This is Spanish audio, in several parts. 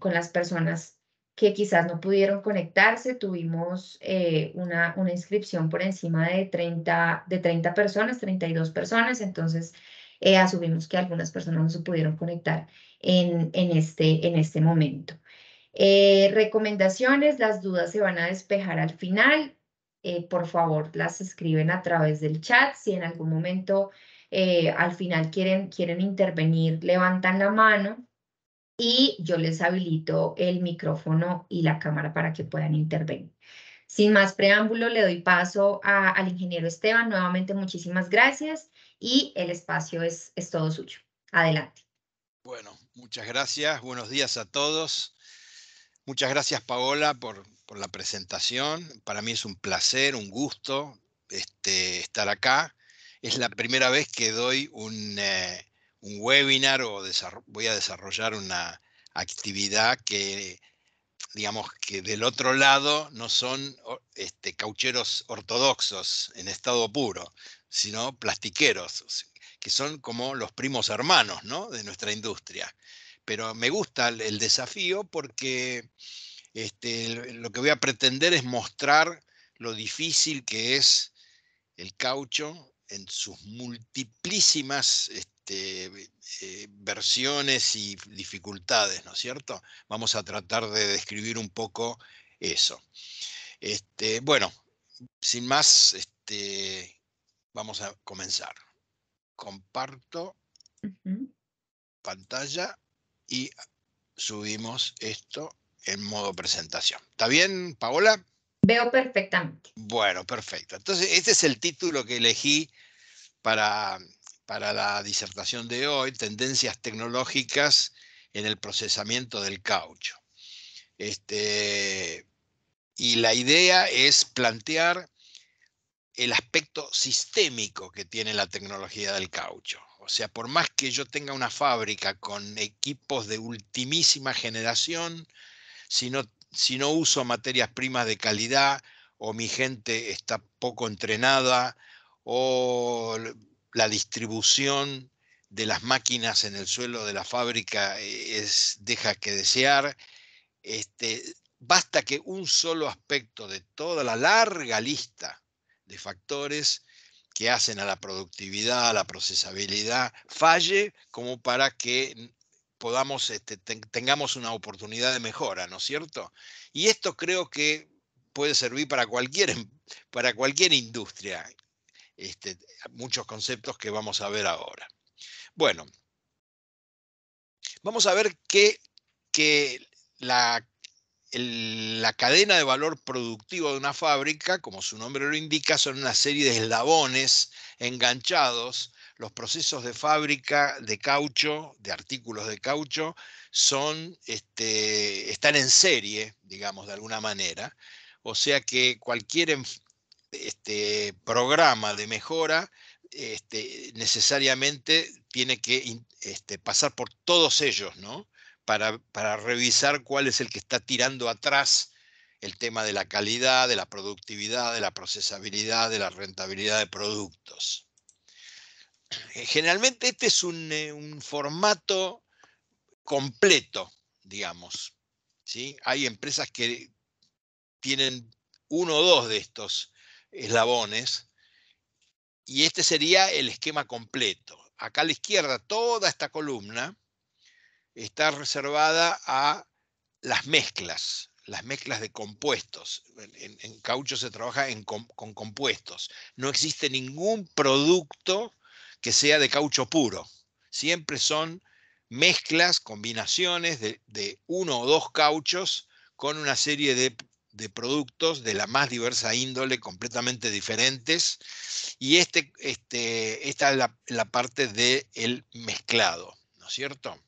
con las personas que quizás no pudieron conectarse. Tuvimos eh, una, una, inscripción por encima de 30, de 30 personas, 32 personas, entonces eh, asumimos que algunas personas no se pudieron conectar en, en este, en este momento. Eh, recomendaciones, las dudas se van a despejar al final. por favor, las escriben a través del chat. Si en algún momento al final quieren, quieren intervenir, levantan la mano y yo les habilito el micrófono y la cámara para que puedan intervenir. Sin más preámbulo, le doy paso al ingeniero Esteban. Nuevamente, muchísimas gracias y el espacio es, es todo suyo. Adelante. Bueno, muchas gracias. Buenos días a todos. Muchas gracias, Paola, por, la presentación. Para mí es un placer, un gusto este, estar acá. Es la primera vez que doy un, eh, un webinar o voy a desarrollar una actividad que, digamos, que del otro lado no son este, caucheros ortodoxos en estado puro, sino plastiqueros, que son como los primos hermanos ¿no? de nuestra industria. Pero me gusta el, desafío porque este, lo que voy a pretender es mostrar lo difícil que es el caucho en sus multiplísimas este, eh, versiones y dificultades, ¿no es cierto? Vamos a tratar de describir un poco eso. Este, bueno, sin más, este, vamos a comenzar. Comparto pantalla y subimos esto en modo presentación. ¿Está bien, Paola? Veo perfectamente. Bueno, perfecto. Entonces, este es el título que elegí para para la disertación de hoy, tendencias tecnológicas en el procesamiento del caucho. Este, y la idea es plantear el aspecto sistémico que tiene la tecnología del caucho. O sea, por más que yo tenga una fábrica con equipos de ultimísima generación, si no, si no uso materias primas de calidad o mi gente está poco entrenada o la distribución de las máquinas en el suelo de la fábrica eh, es, deja que desear. Este, basta que un solo aspecto de toda la larga lista de factores que hacen a la productividad, a la procesabilidad, falle como para que podamos, este, tengamos una oportunidad de mejora, ¿no es cierto? Y esto creo que puede servir para cualquier, em, para cualquier industria, este, muchos conceptos que vamos a ver ahora. Bueno, vamos a ver que, la, cadena de valor productivo de una fábrica, como su nombre lo indica, son una serie de eslabones enganchados. Los procesos de fábrica de caucho, de artículos de caucho, son, este, están en serie, digamos, de alguna manera. O sea que cualquier este, programa de mejora este, necesariamente tiene que este, pasar por todos ellos, ¿no? Para, revisar cuál es el que está tirando atrás el tema de la calidad, de la productividad, de la procesabilidad, de la rentabilidad de productos. Eh, generalmente este es un, eh, un formato completo, digamos. ¿sí? Hay empresas que tienen uno o dos de estos eslabones, y este sería el esquema completo. Acá a la izquierda, toda esta columna está reservada a las mezclas, las mezclas de compuestos. En, caucho se trabaja con compuestos. No existe ningún producto que sea de caucho puro. Siempre son mezclas, combinaciones de, de uno o dos cauchos con una serie de de productos de la más diversa índole, completamente diferentes. Y este, este, esta es la, parte del el mezclado, ¿no es cierto?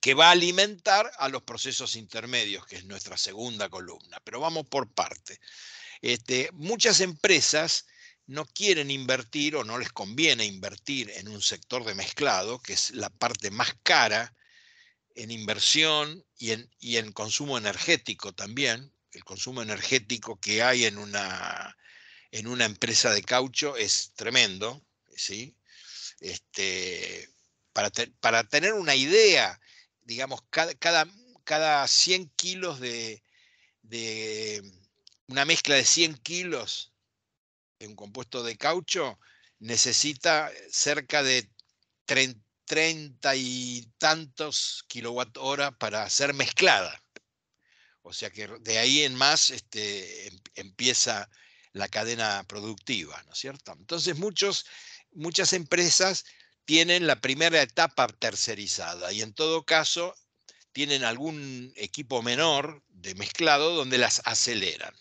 Que va a alimentar a los procesos intermedios, que es nuestra segunda columna. Pero vamos por parte. Este, muchas empresas no quieren invertir o no les conviene invertir en un sector de mezclado, que es la parte más cara en inversión y en, consumo energético también. El consumo energético que hay en una, en una empresa de caucho es tremendo, ¿sí? Este, para, para, tener una idea, digamos, cada, cada, 100 kilos de, de, una mezcla de 100 kilos en un compuesto de caucho necesita cerca de 30, treinta y tantos kilowatt hora para ser mezclada. O sea que de ahí en más este, em, empieza la cadena productiva, ¿no es cierto? Entonces muchos, muchas empresas tienen la primera etapa tercerizada y en todo caso tienen algún equipo menor de mezclado donde las aceleran.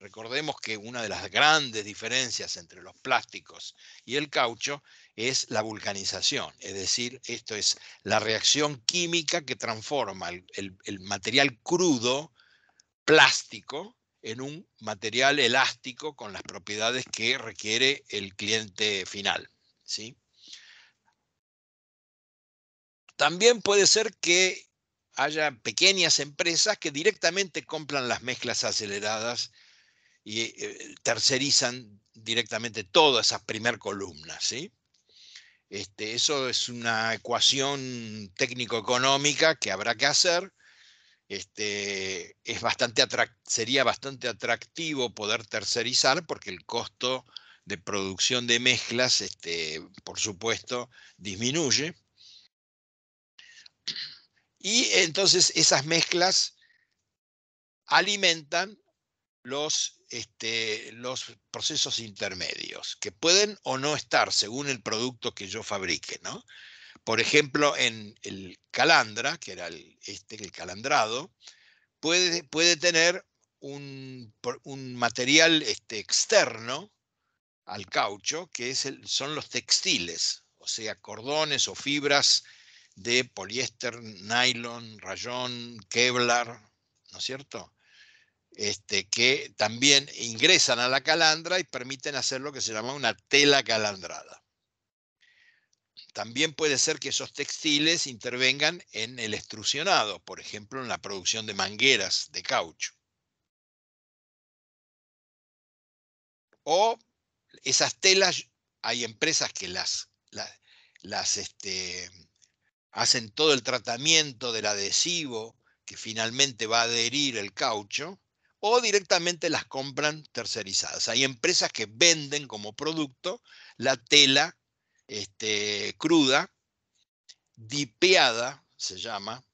Recordemos que una de las grandes diferencias entre los plásticos y el caucho es la vulcanización, es decir, esto es la reacción química que transforma el, material crudo plástico en un material elástico con las propiedades que requiere el cliente final. ¿sí? También puede ser que haya pequeñas empresas que directamente compran las mezclas aceleradas y eh, tercerizan directamente todas esas primer columnas. ¿sí? Este, eso es una ecuación técnico-económica que habrá que hacer. Este, es bastante sería bastante atractivo poder tercerizar porque el costo de producción de mezclas, este, por supuesto, disminuye. Y entonces esas mezclas alimentan los, este, los procesos intermedios, que pueden o no estar según el producto que yo fabrique. ¿no? Por ejemplo, en el calandra, que era el, este, el calandrado, puede, puede tener un, un material este, externo al caucho, que es el, son los textiles, o sea, cordones o fibras de poliéster, nylon, rayón, Kevlar, ¿no es cierto? Este, que también ingresan a la calandra y permiten hacer lo que se llama una tela calandrada. También puede ser que esos textiles intervengan en el extrusionado, por ejemplo, en la producción de mangueras de caucho. O esas telas, hay empresas que las, este, hacen todo el tratamiento del adhesivo que finalmente va a adherir el caucho o directamente las compran tercerizadas. Hay empresas que venden como producto la tela este, cruda, dipeada, se llama,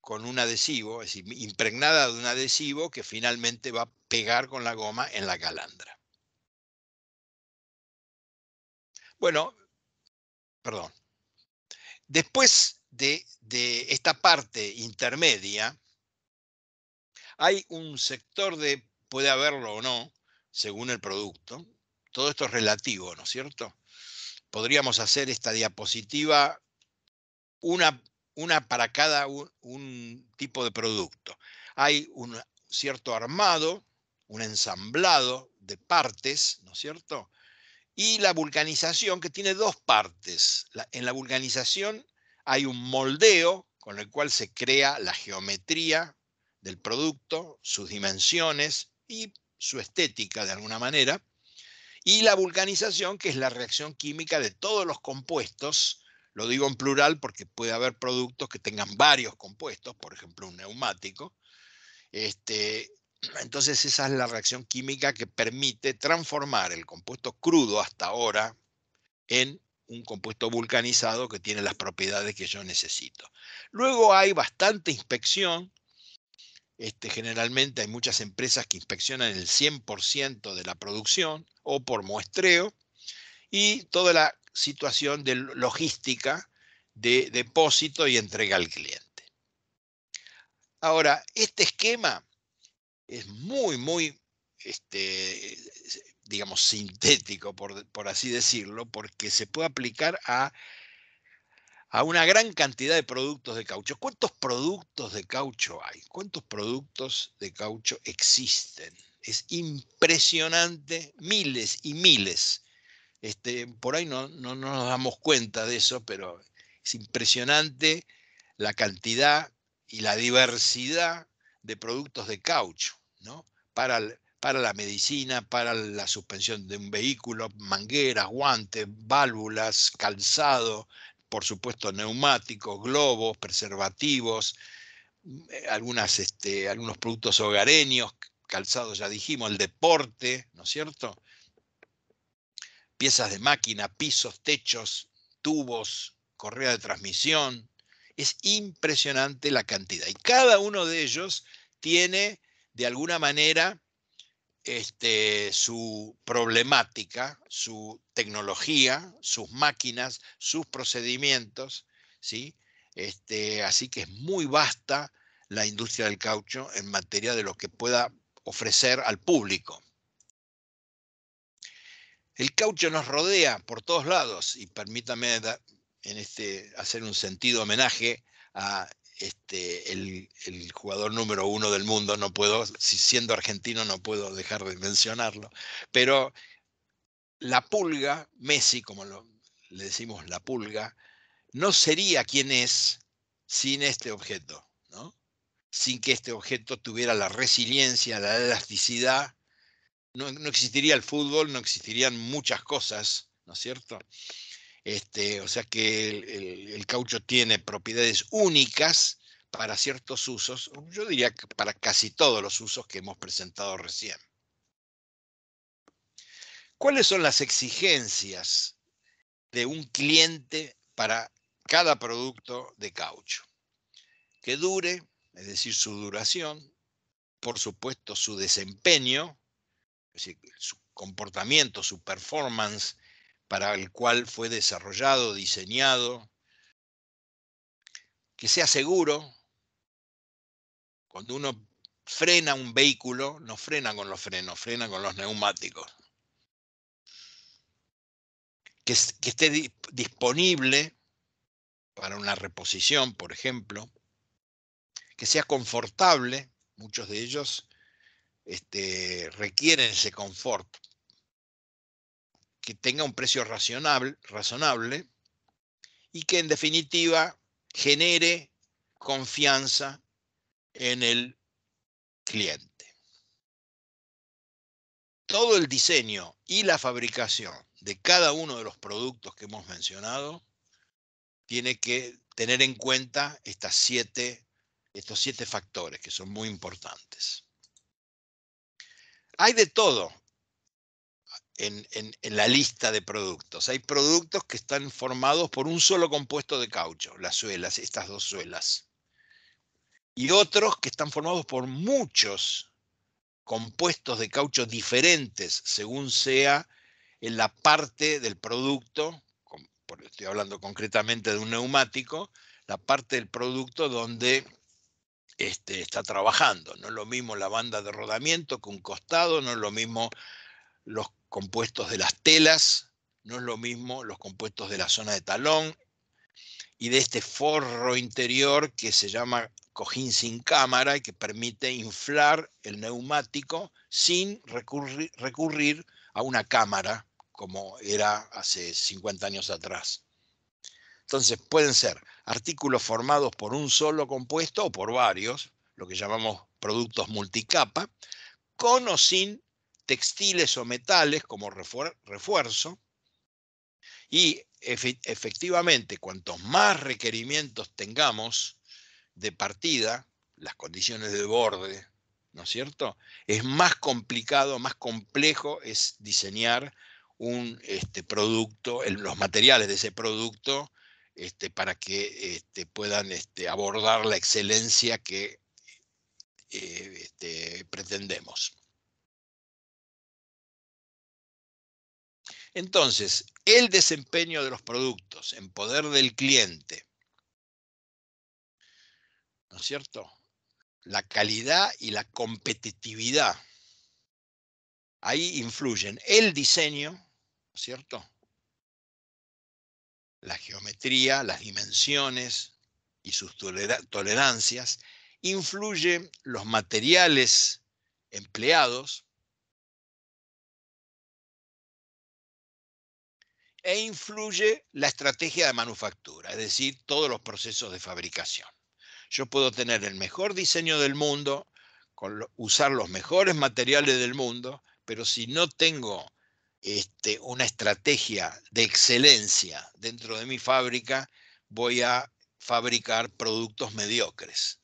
con un adhesivo, es decir, impregnada de un adhesivo que finalmente va a pegar con la goma en la calandra. Bueno, perdón. Después de esta parte intermedia, hay un sector de, puede haberlo o no, según el producto. Todo esto es relativo, ¿no es cierto? Podríamos hacer esta diapositiva una, una para cada un, tipo de producto. Hay un cierto armado, un ensamblado de partes, ¿no es cierto? Y la vulcanización, que tiene dos partes. en la vulcanización hay un moldeo con el cual se crea la geometría del producto, sus dimensiones y su estética de alguna manera, y la vulcanización, que es la reacción química de todos los compuestos, lo digo en plural porque puede haber productos que tengan varios compuestos, por ejemplo un neumático. Este, entonces esa es la reacción química que permite transformar el compuesto crudo hasta ahora en un compuesto vulcanizado que tiene las propiedades que yo necesito. Luego hay bastante inspección este, generalmente hay muchas empresas que inspeccionan el 100% de la producción o por muestreo y toda la situación de logística de depósito y entrega al cliente. Ahora, este esquema es muy, muy, este, digamos, sintético, por así decirlo, porque se puede aplicar a a una gran cantidad de productos de caucho. ¿Cuántos productos de caucho hay? ¿Cuántos productos de caucho existen? Es impresionante, miles y miles. Este, por ahí no, no, nos damos cuenta de eso, pero es impresionante la cantidad y la diversidad de productos de caucho, ¿no? Para, para la medicina, para la suspensión de un vehículo, mangueras, guantes, válvulas, calzado, por supuesto neumáticos, globos, preservativos, mm, eh, este, algunos productos hogareños, calzados ya dijimos, el deporte, ¿no es cierto? Piezas de máquina, pisos, techos, tubos, correa de transmisión. Es impresionante la cantidad. Y cada uno de ellos tiene, de alguna manera, este, su problemática, su tecnología, sus máquinas, sus procedimientos, ¿sí? Este, así que es muy vasta la industria del caucho en materia de lo que pueda ofrecer al público. El caucho nos rodea por todos lados y permítame en este, hacer un sentido homenaje a este, el, jugador número uno del mundo, no puedo, si siendo argentino no puedo dejar de mencionarlo, pero la pulga, Messi, como le decimos la pulga, no sería quien es sin este objeto, ¿no? sin que este objeto tuviera la resiliencia, la elasticidad, no, no existiría el fútbol, no existirían muchas cosas, ¿no es cierto? Este, o sea que el, caucho tiene propiedades únicas para ciertos usos, yo diría que para casi todos los usos que hemos presentado recién. ¿Cuáles son las exigencias de un cliente para cada producto de caucho? Que dure, es decir, su duración, por supuesto su desempeño, su comportamiento, su performance para el cual fue desarrollado, diseñado, que sea seguro. Cuando uno frena un vehículo, no frena con los frenos, frena con los neumáticos. Que, esté disponible para una reposición, por ejemplo, que sea confortable, muchos de ellos este, requieren ese confort que tenga un precio razonable, razonable y que en definitiva genere confianza en el cliente. Todo el diseño y la fabricación de cada uno de los productos que hemos mencionado tiene que tener en cuenta estas estos siete factores que son muy importantes. Hay de todo en, la lista de productos. Hay productos que están formados por un solo compuesto de caucho, las suelas, estas dos suelas. Y otros que están formados por muchos compuestos de caucho diferentes, según sea en la parte del producto, estoy hablando concretamente de un neumático, la parte del producto donde este, está trabajando. No es lo mismo la banda de rodamiento que un costado, no es lo mismo los compuestos de las telas, no es lo mismo los compuestos de la zona de talón y de este forro interior que se llama cojín sin cámara y que permite inflar el neumático sin recurrir, a una cámara como era hace 50 años atrás. Entonces pueden ser artículos formados por un solo compuesto o por varios, lo que llamamos productos multicapa, con o sin textiles o metales como refuerzo. Y efectivamente, cuantos más requerimientos tengamos de partida, las condiciones de borde, ¿no es cierto? Es más complicado, más complejo es diseñar un este, producto, los materiales de ese producto, este, para que este, puedan este, abordar la excelencia que eh, este, pretendemos. Entonces, el desempeño de los productos en poder del cliente, ¿no es cierto? La calidad y la competitividad. Ahí influyen el diseño, ¿no es cierto? La geometría, las dimensiones y sus tolerancias. Influyen los materiales empleados, e influye la estrategia de manufactura, es decir, todos los procesos de fabricación. Yo puedo tener el mejor diseño del mundo, usar los mejores materiales del mundo, pero si no tengo este, una estrategia de excelencia dentro de mi fábrica, voy a fabricar productos mediocres.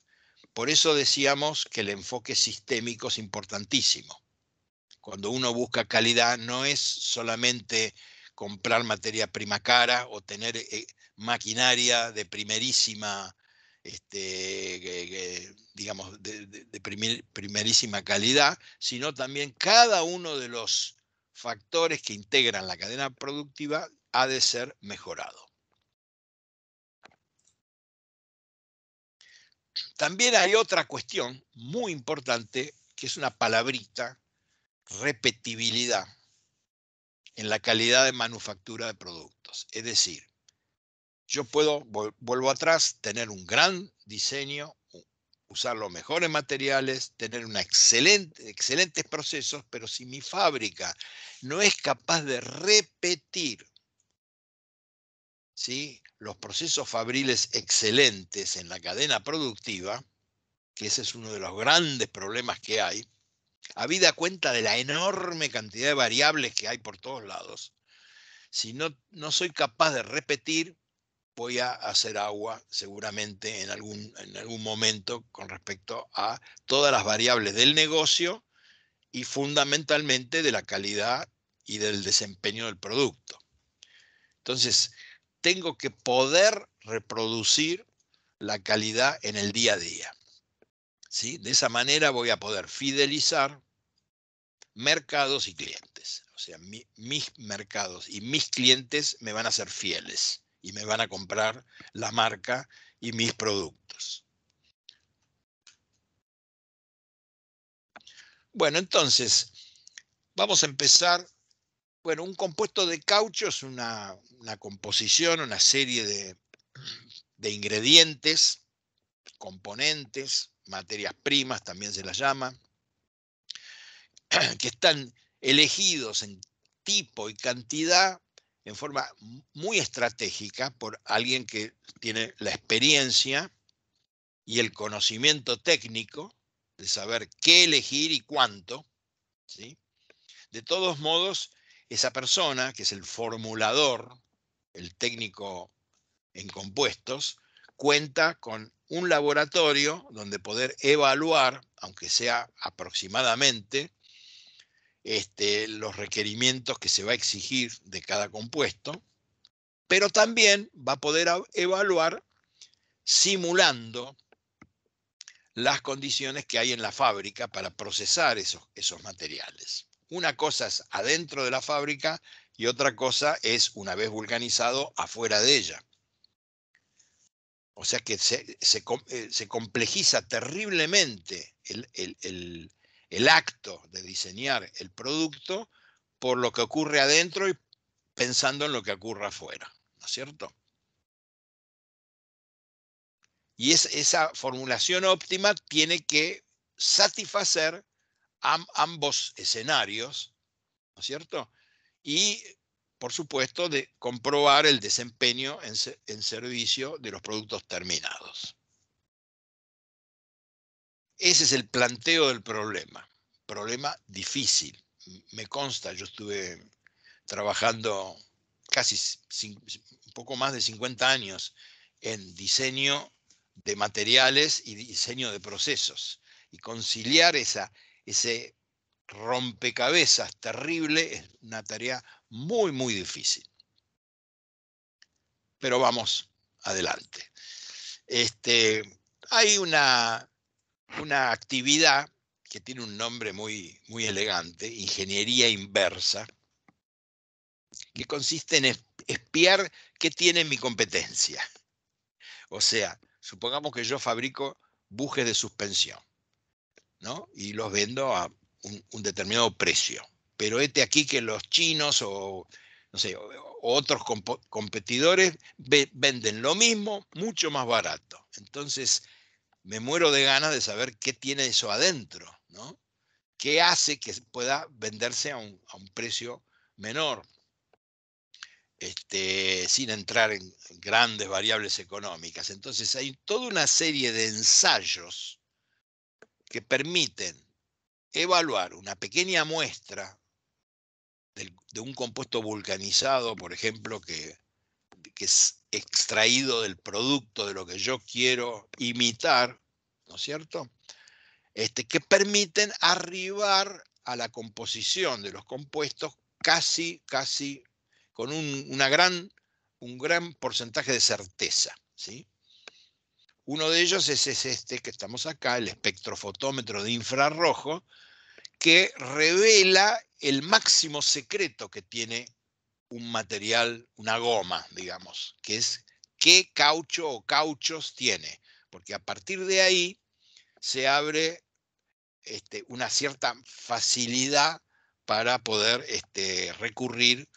Por eso decíamos que el enfoque sistémico es importantísimo. Cuando uno busca calidad, no es solamente comprar materia prima cara o tener eh, maquinaria de primerísima, este, digamos, de, primerísima calidad, sino también cada uno de los factores que integran la cadena productiva ha de ser mejorado. También hay otra cuestión muy importante, que es una palabrita, repetibilidad en la calidad de manufactura de productos. Es decir, yo puedo, vuelvo atrás, tener un gran diseño, usar los mejores materiales, tener una excelente, excelentes procesos, pero si mi fábrica no es capaz de repetir ¿sí? los procesos fabriles excelentes en la cadena productiva, que ese es uno de los grandes problemas que hay, habida cuenta de la enorme cantidad de variables que hay por todos lados, si no, no soy capaz de repetir, voy a hacer agua seguramente en algún, en algún momento con respecto a todas las variables del negocio y fundamentalmente de la calidad y del desempeño del producto. Entonces, tengo que poder reproducir la calidad en el día a día. De esa manera voy a poder fidelizar mercados y clientes. O sea, mis mercados y mis clientes me van a ser fieles y me van a comprar la marca y mis productos. Bueno, entonces, vamos a empezar. Bueno, un compuesto de caucho es una, composición, una serie de ingredientes, componentes, materias primas también se las llama, que están elegidos en tipo y cantidad en forma muy estratégica por alguien que tiene la experiencia y el conocimiento técnico de saber qué elegir y cuánto. ¿sí? De todos modos, esa persona, que es el formulador, el técnico en compuestos, cuenta con un laboratorio donde poder evaluar, aunque sea aproximadamente, este, los requerimientos que se va a exigir de cada compuesto, pero también va a poder evaluar simulando las condiciones que hay en la fábrica para procesar esos, esos materiales. Una cosa es adentro de la fábrica y otra cosa es, una vez vulcanizado, afuera de ella. O sea que se, eh, complejiza terriblemente el, acto de diseñar el producto por lo que ocurre adentro y pensando en lo que ocurra afuera, ¿no es cierto? Y esa formulación óptima tiene que satisfacer ambos escenarios, ¿no es cierto? Y por supuesto, de comprobar el desempeño en, servicio de los productos terminados. Ese es el planteo del problema, problema difícil. Me consta, yo estuve trabajando casi un poco más de 50 años en diseño de materiales y diseño de procesos. Y conciliar esa, ese rompecabezas terrible es una tarea muy, muy difícil. Pero vamos adelante. Este, hay una, una actividad que tiene un nombre muy, muy elegante, ingeniería inversa, que consiste en espiar qué tiene mi competencia. O sea, supongamos que yo fabrico bujes de suspensión, ¿no? Y los vendo a un determinado precio pero este aquí que los chinos o, otros competidores venden lo mismo, mucho más barato. Entonces, me muero de ganas de saber qué tiene eso adentro, ¿no? ¿Qué hace que pueda venderse a un, a un precio menor? Este, sin entrar en grandes variables económicas. Entonces hay toda una serie de ensayos que permiten evaluar una pequeña muestra de un compuesto vulcanizado, por ejemplo, que, es extraído del producto de lo que yo quiero imitar, ¿no es cierto? Este, que permiten arribar a la composición de los compuestos casi, casi con un, una gran, un gran porcentaje de certeza. ¿sí? Uno de ellos es, es este que estamos acá, el espectrofotómetro de infrarrojo, que revela el máximo secreto que tiene un material, una goma, digamos, que es qué caucho o cauchos tiene, porque a partir de ahí se abre este, una cierta facilidad para poder este, recurrir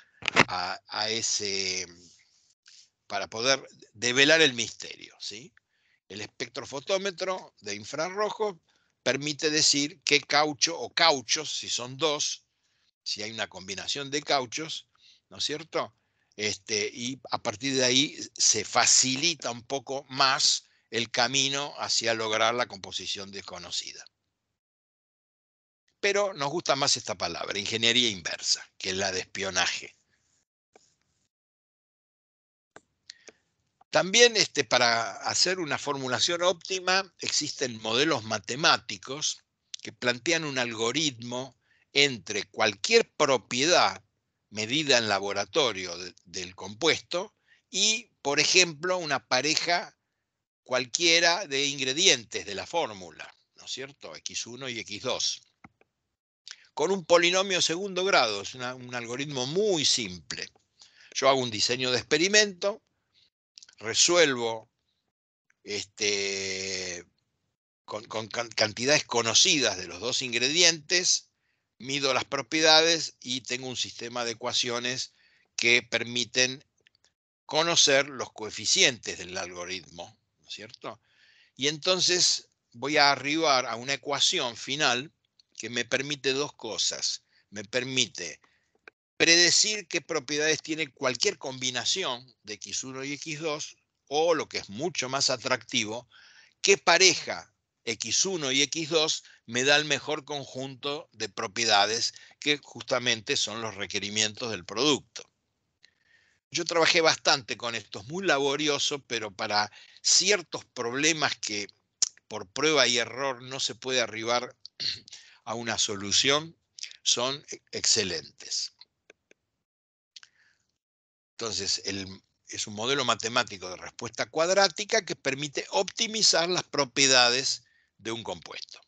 a, ese, para poder develar el misterio. El espectrofotómetro de infrarrojo permite decir qué caucho o cauchos, si son dos, si hay una combinación de cauchos, ¿no es cierto? Este, y a partir de ahí se facilita un poco más el camino hacia lograr la composición desconocida. Pero nos gusta más esta palabra, ingeniería inversa, que es la de espionaje. También este, para hacer una formulación óptima existen modelos matemáticos que plantean un algoritmo entre cualquier propiedad medida en laboratorio del compuesto y, por ejemplo, una pareja cualquiera de ingredientes de la fórmula, ¿no es cierto? X1 y X2. Con un polinomio segundo grado, es un algoritmo muy simple. Yo hago un diseño de experimento, resuelvo este, con, cantidades conocidas de los dos ingredientes mido las propiedades y tengo un sistema de ecuaciones que permiten conocer los coeficientes del algoritmo, ¿no es cierto? Y entonces voy a arribar a una ecuación final que me permite dos cosas. Me permite predecir qué propiedades tiene cualquier combinación de x1 y x2, o lo que es mucho más atractivo, qué pareja x1 y x2 me da el mejor conjunto de propiedades que justamente son los requerimientos del producto. Yo trabajé bastante con esto, es muy laborioso, pero para ciertos problemas que por prueba y error no se puede arribar a una solución, son e-, excelentes. Entonces, es un modelo matemático de respuesta cuadrática que permite optimizar las propiedades de un compuesto.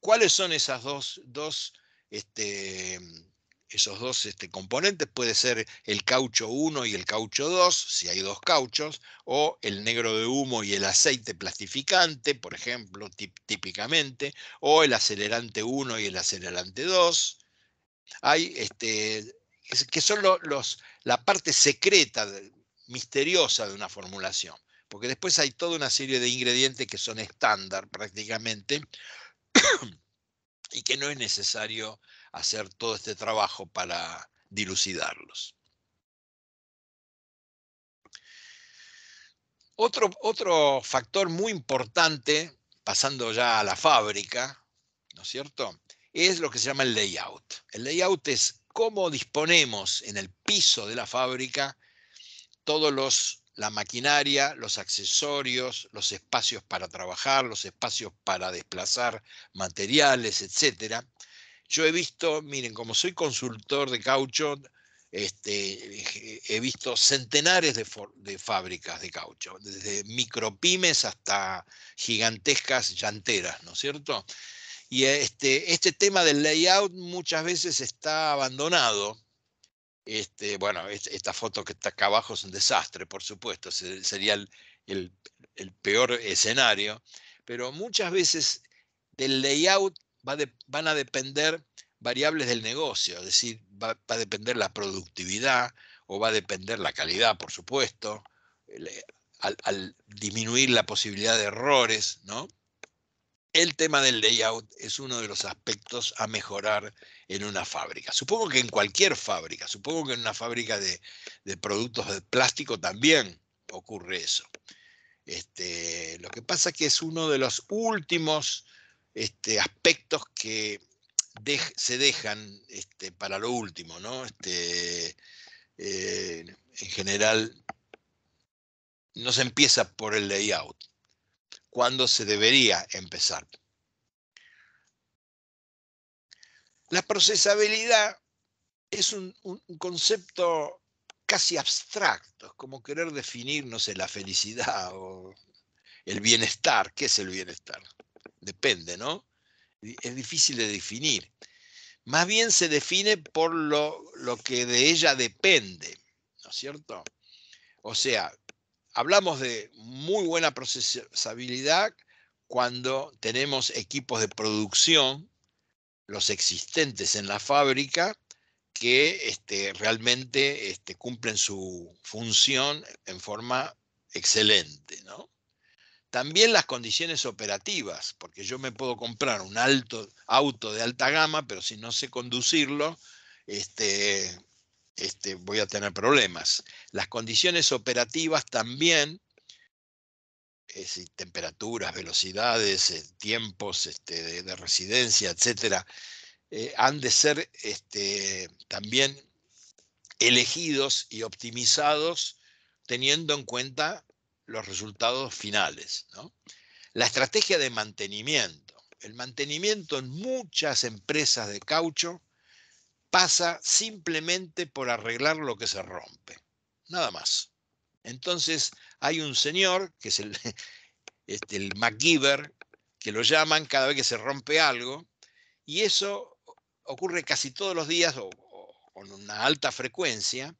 ¿Cuáles son esas dos, este, mm, esos dos este, componentes? Puede ser el caucho 1 y el caucho 2, si hay dos cauchos, o el negro de humo y el aceite plastificante, por ejemplo, típicamente, o el acelerante 1 y el acelerante 2. Hay este, que son la parte secreta, misteriosa de una formulación, porque después hay toda una serie de ingredientes que son estándar prácticamente, y que no es necesario hacer todo este trabajo para dilucidarlos. Otro, otro factor muy importante, pasando ya a la fábrica, ¿no es cierto? Es lo que se llama el layout. El layout es cómo disponemos en el piso de la fábrica todos los la maquinaria, los accesorios, los espacios para trabajar, los espacios para desplazar materiales, etc. Yo he visto, miren, como soy consultor de caucho, este, he visto centenares de, fábricas de caucho, desde micropymes hasta gigantescas llanteras, ¿no es cierto? Y este, este tema del layout muchas veces está abandonado este, bueno, esta foto que está acá abajo es un desastre, por supuesto, sería el, peor escenario, pero muchas veces del layout va van a depender variables del negocio, es decir, va, a depender la productividad o va a depender la calidad, por supuesto, al disminuir la posibilidad de errores, ¿no? el tema del layout es uno de los aspectos a mejorar en una fábrica. Supongo que en cualquier fábrica, supongo que en una fábrica de, productos de plástico también ocurre eso. Este, lo que pasa es que es uno de los últimos este, aspectos que se dejan este, para lo último, ¿no? Eh, en general no se empieza por el layout, cuándo se debería empezar. La procesabilidad es un, concepto casi abstracto, es como querer definir, no sé, la felicidad o el bienestar. ¿Qué es el bienestar? Depende, ¿no? Es difícil de definir. Más bien se define por lo, lo que de ella depende, ¿no es cierto? O sea, hablamos de muy buena procesabilidad cuando tenemos equipos de producción, los existentes en la fábrica, que este, realmente este, cumplen su función en forma excelente. También las condiciones operativas, porque yo me puedo comprar un alto, auto de alta gama, pero si no sé conducirlo, este, este, voy a tener problemas. Las condiciones operativas también, es eh, decir, temperaturas, velocidades, eh, tiempos este, de, residencia, etcétera, eh, han de ser este, también elegidos y optimizados teniendo en cuenta los resultados finales. La estrategia de mantenimiento. El mantenimiento en muchas empresas de caucho pasa simplemente por arreglar lo que se rompe. Nada más. Entonces hay un señor, que es el, este, el MacGyver, que lo llaman cada vez que se rompe algo, y eso ocurre casi todos los días o, con una alta frecuencia,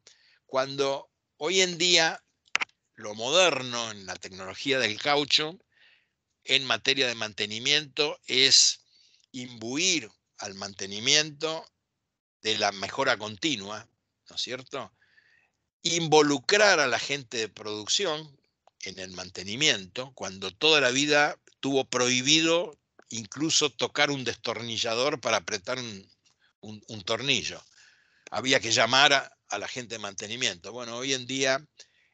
cuando hoy en día lo moderno en la tecnología del caucho en materia de mantenimiento es imbuir al mantenimiento de la mejora continua, ¿no es cierto? Involucrar a la gente de producción en el mantenimiento, cuando toda la vida tuvo prohibido incluso tocar un destornillador para apretar un, tornillo. Había que llamar a, la gente de mantenimiento. Bueno, hoy en día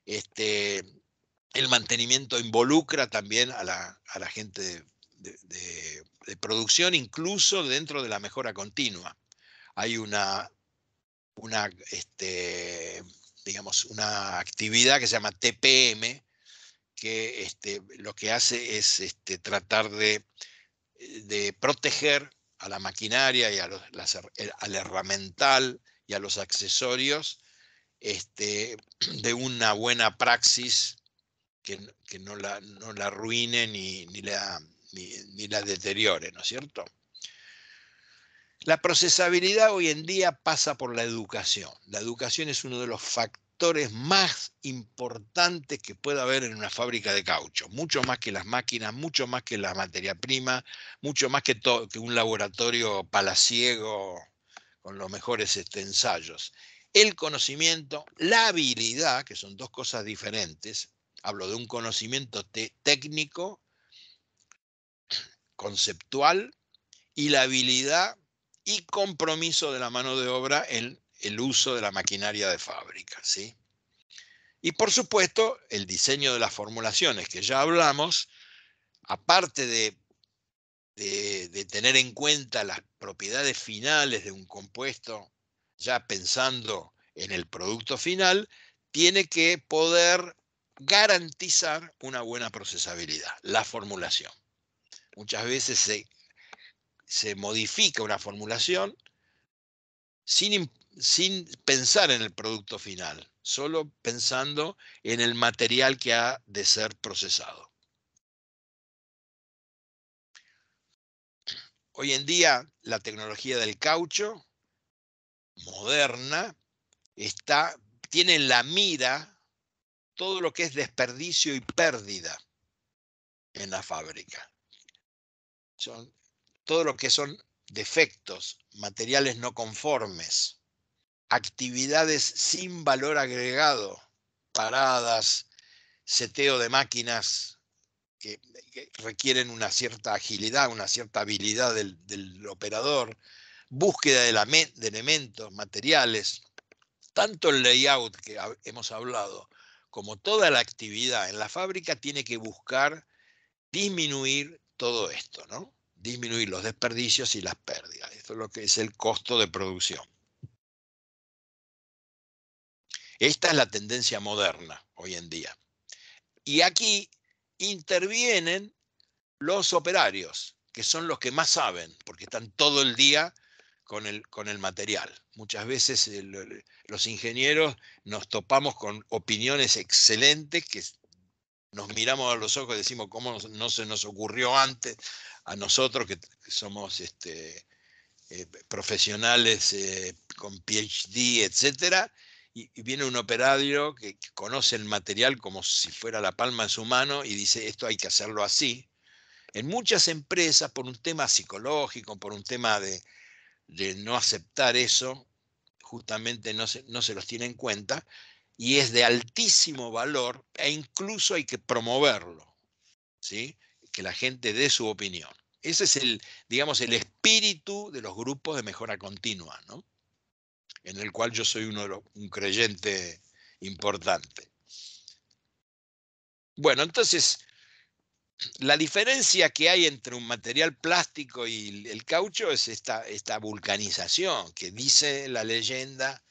este, el mantenimiento involucra también a la, gente de producción, incluso dentro de la mejora continua hay una, una este, digamos, una actividad que se llama TPM, que este, lo que hace es este, tratar de, proteger a la maquinaria y a los, al herramental y a los accesorios de una buena praxis que, no, la, no la arruine ni, ni, la, ni la deteriore, ¿no es cierto? La procesabilidad hoy en día pasa por la educación. La educación es uno de los factores más importantes que puede haber en una fábrica de caucho, mucho más que las máquinas, mucho más que la materia prima, mucho más que, un laboratorio palaciego con los mejores este, ensayos. El conocimiento, la habilidad, que son dos cosas diferentes, hablo de un conocimiento técnico, conceptual, y la habilidad y compromiso de la mano de obra en el uso de la maquinaria de fábrica. ¿sí? Y por supuesto, el diseño de las formulaciones que ya hablamos, aparte de, de, de tener en cuenta las propiedades finales de un compuesto, ya pensando en el producto final, tiene que poder garantizar una buena procesabilidad, la formulación. Muchas veces se se modifica una formulación sin, pensar en el producto final, solo pensando en el material que ha de ser procesado. Hoy en día la tecnología del caucho moderna está, tiene en la mira todo lo que es desperdicio y pérdida en la fábrica. Son todo lo que son defectos, materiales no conformes, actividades sin valor agregado, paradas, seteo de máquinas que, requieren una cierta agilidad, una cierta habilidad del, operador, búsqueda de, de elementos, materiales, tanto el layout que hemos hablado como toda la actividad en la fábrica tiene que buscar disminuir todo esto, ¿no? disminuir los desperdicios y las pérdidas. Esto es lo que es el costo de producción. Esta es la tendencia moderna hoy en día. Y aquí intervienen los operarios, que son los que más saben, porque están todo el día con el, material. Muchas veces los ingenieros nos topamos con opiniones excelentes que nos miramos a los ojos y decimos cómo no se nos ocurrió antes a nosotros que, somos este, eh, profesionales eh, con PhD, etcétera, y, viene un operario que, conoce el material como si fuera la palma de su mano y dice esto hay que hacerlo así. En muchas empresas, por un tema psicológico, por un tema de, no aceptar eso, justamente no se, no se los tiene en cuenta, y es de altísimo valor e incluso hay que promoverlo, ¿sí? que la gente dé su opinión. Ese es el, digamos, el espíritu de los grupos de mejora continua, ¿no? en el cual yo soy un creyente importante. Bueno, entonces, la diferencia que hay entre un material plástico y el caucho es esta, esta vulcanización que dice la leyenda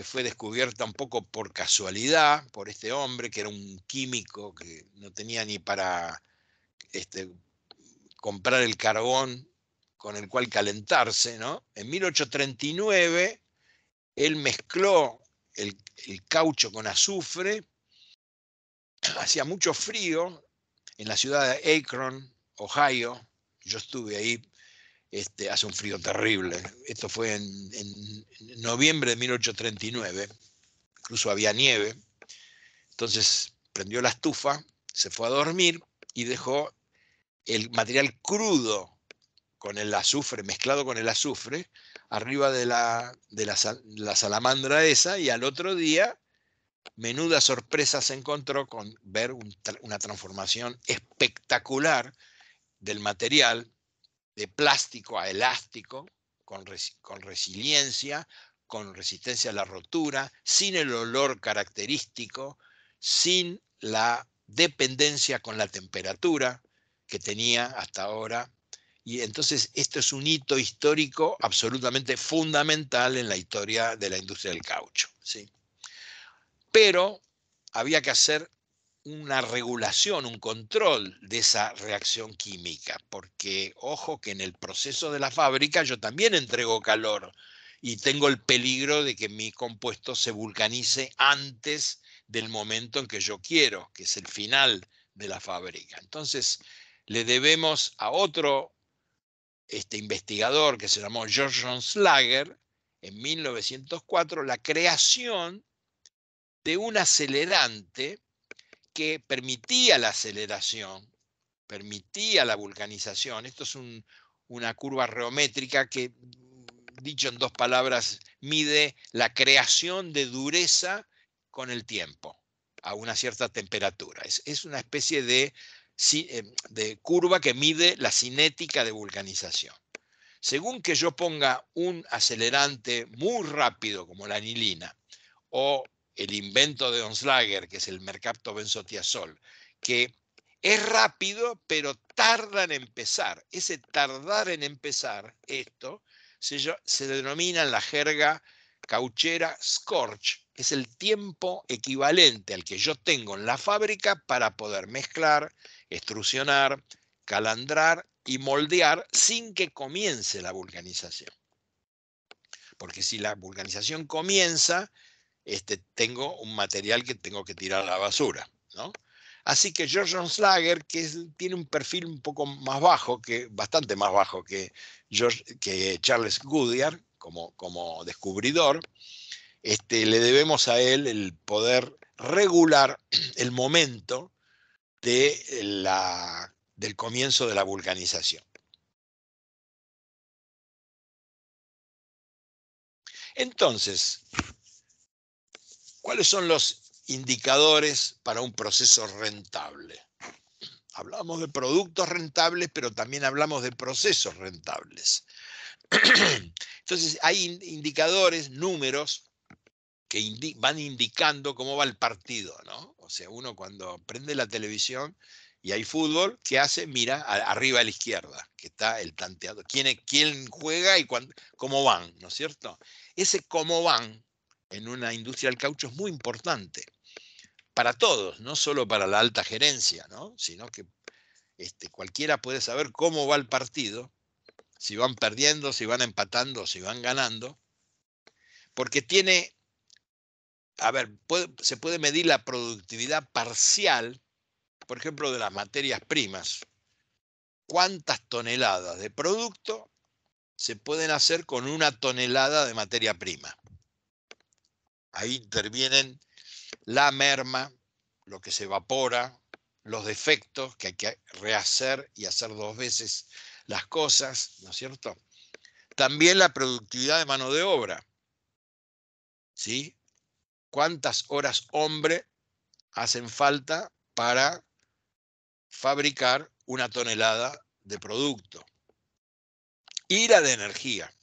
que fue descubierta un poco por casualidad por este hombre, que era un químico que no tenía ni para este, comprar el carbón con el cual calentarse, ¿no? En 1839 él mezcló el, el caucho con azufre, hacía mucho frío en la ciudad de Akron, Ohio, yo estuve ahí este, hace un frío terrible. Esto fue en, noviembre de 1839, incluso había nieve. Entonces prendió la estufa, se fue a dormir y dejó el material crudo con el azufre, mezclado con el azufre, arriba de la, de la, salamandra esa y al otro día menuda sorpresa se encontró con ver una transformación espectacular del material de plástico a elástico, con, resiliencia, con resistencia a la rotura, sin el olor característico, sin la dependencia con la temperatura que tenía hasta ahora. Y entonces esto es un hito histórico absolutamente fundamental en la historia de la industria del caucho. ¿sí? Pero había que hacer una regulación, un control de esa reacción química, porque ojo que en el proceso de la fábrica yo también entrego calor y tengo el peligro de que mi compuesto se vulcanice antes del momento en que yo quiero, que es el final de la fábrica. Entonces, le debemos a otro este investigador que se llamó George John Slager, en 1904, la creación de un acelerante que permitía la aceleración, permitía la vulcanización. Esto es una curva reométrica que, dicho en dos palabras, mide la creación de dureza con el tiempo a una cierta temperatura. Es, una especie eh, de curva que mide la cinética de vulcanización. Según que yo ponga un acelerante muy rápido como la anilina o el invento de Onslager, que es el mercapto benzotiazol, que es rápido, pero tarda en empezar. Ese tardar en empezar, esto, se, denomina en la jerga cauchera scorch, es el tiempo equivalente al que yo tengo en la fábrica para poder mezclar, extrusionar, calandrar y moldear sin que comience la vulcanización. Porque si la vulcanización comienza, este, tengo un material que tengo que tirar a la basura. Así que George Slager, que tiene un perfil un poco más bajo, que, bastante más bajo que, que Charles Goodyear como, descubridor, este, le debemos a él el poder regular el momento de eh, del comienzo de la vulcanización. Entonces, ¿Cuáles son los indicadores para un proceso rentable? Hablamos de productos rentables, pero también hablamos de procesos rentables. Entonces, hay indicadores, números, que van indicando cómo va el partido, ¿no? O sea, uno cuando prende la televisión y hay fútbol, ¿qué hace? Mira arriba a la izquierda, que está el tanteado. ¿Quién, juega y cómo van? ¿No es cierto? Ese cómo van en una industria del caucho es muy importante para todos, no solo para la alta gerencia, sino que este, cualquiera puede saber cómo va el partido, si van perdiendo, si van empatando, si van ganando, porque tiene, a ver, se puede medir la productividad parcial, por ejemplo, de las materias primas. ¿Cuántas toneladas de producto se pueden hacer con una tonelada de materia prima? Ahí intervienen la merma, lo que se evapora, los defectos, que hay que rehacer y hacer dos veces las cosas, ¿no es cierto? También la productividad de mano de obra. ¿Sí? ¿Cuántas horas hombre hacen falta para fabricar una tonelada de producto? Ira de energía.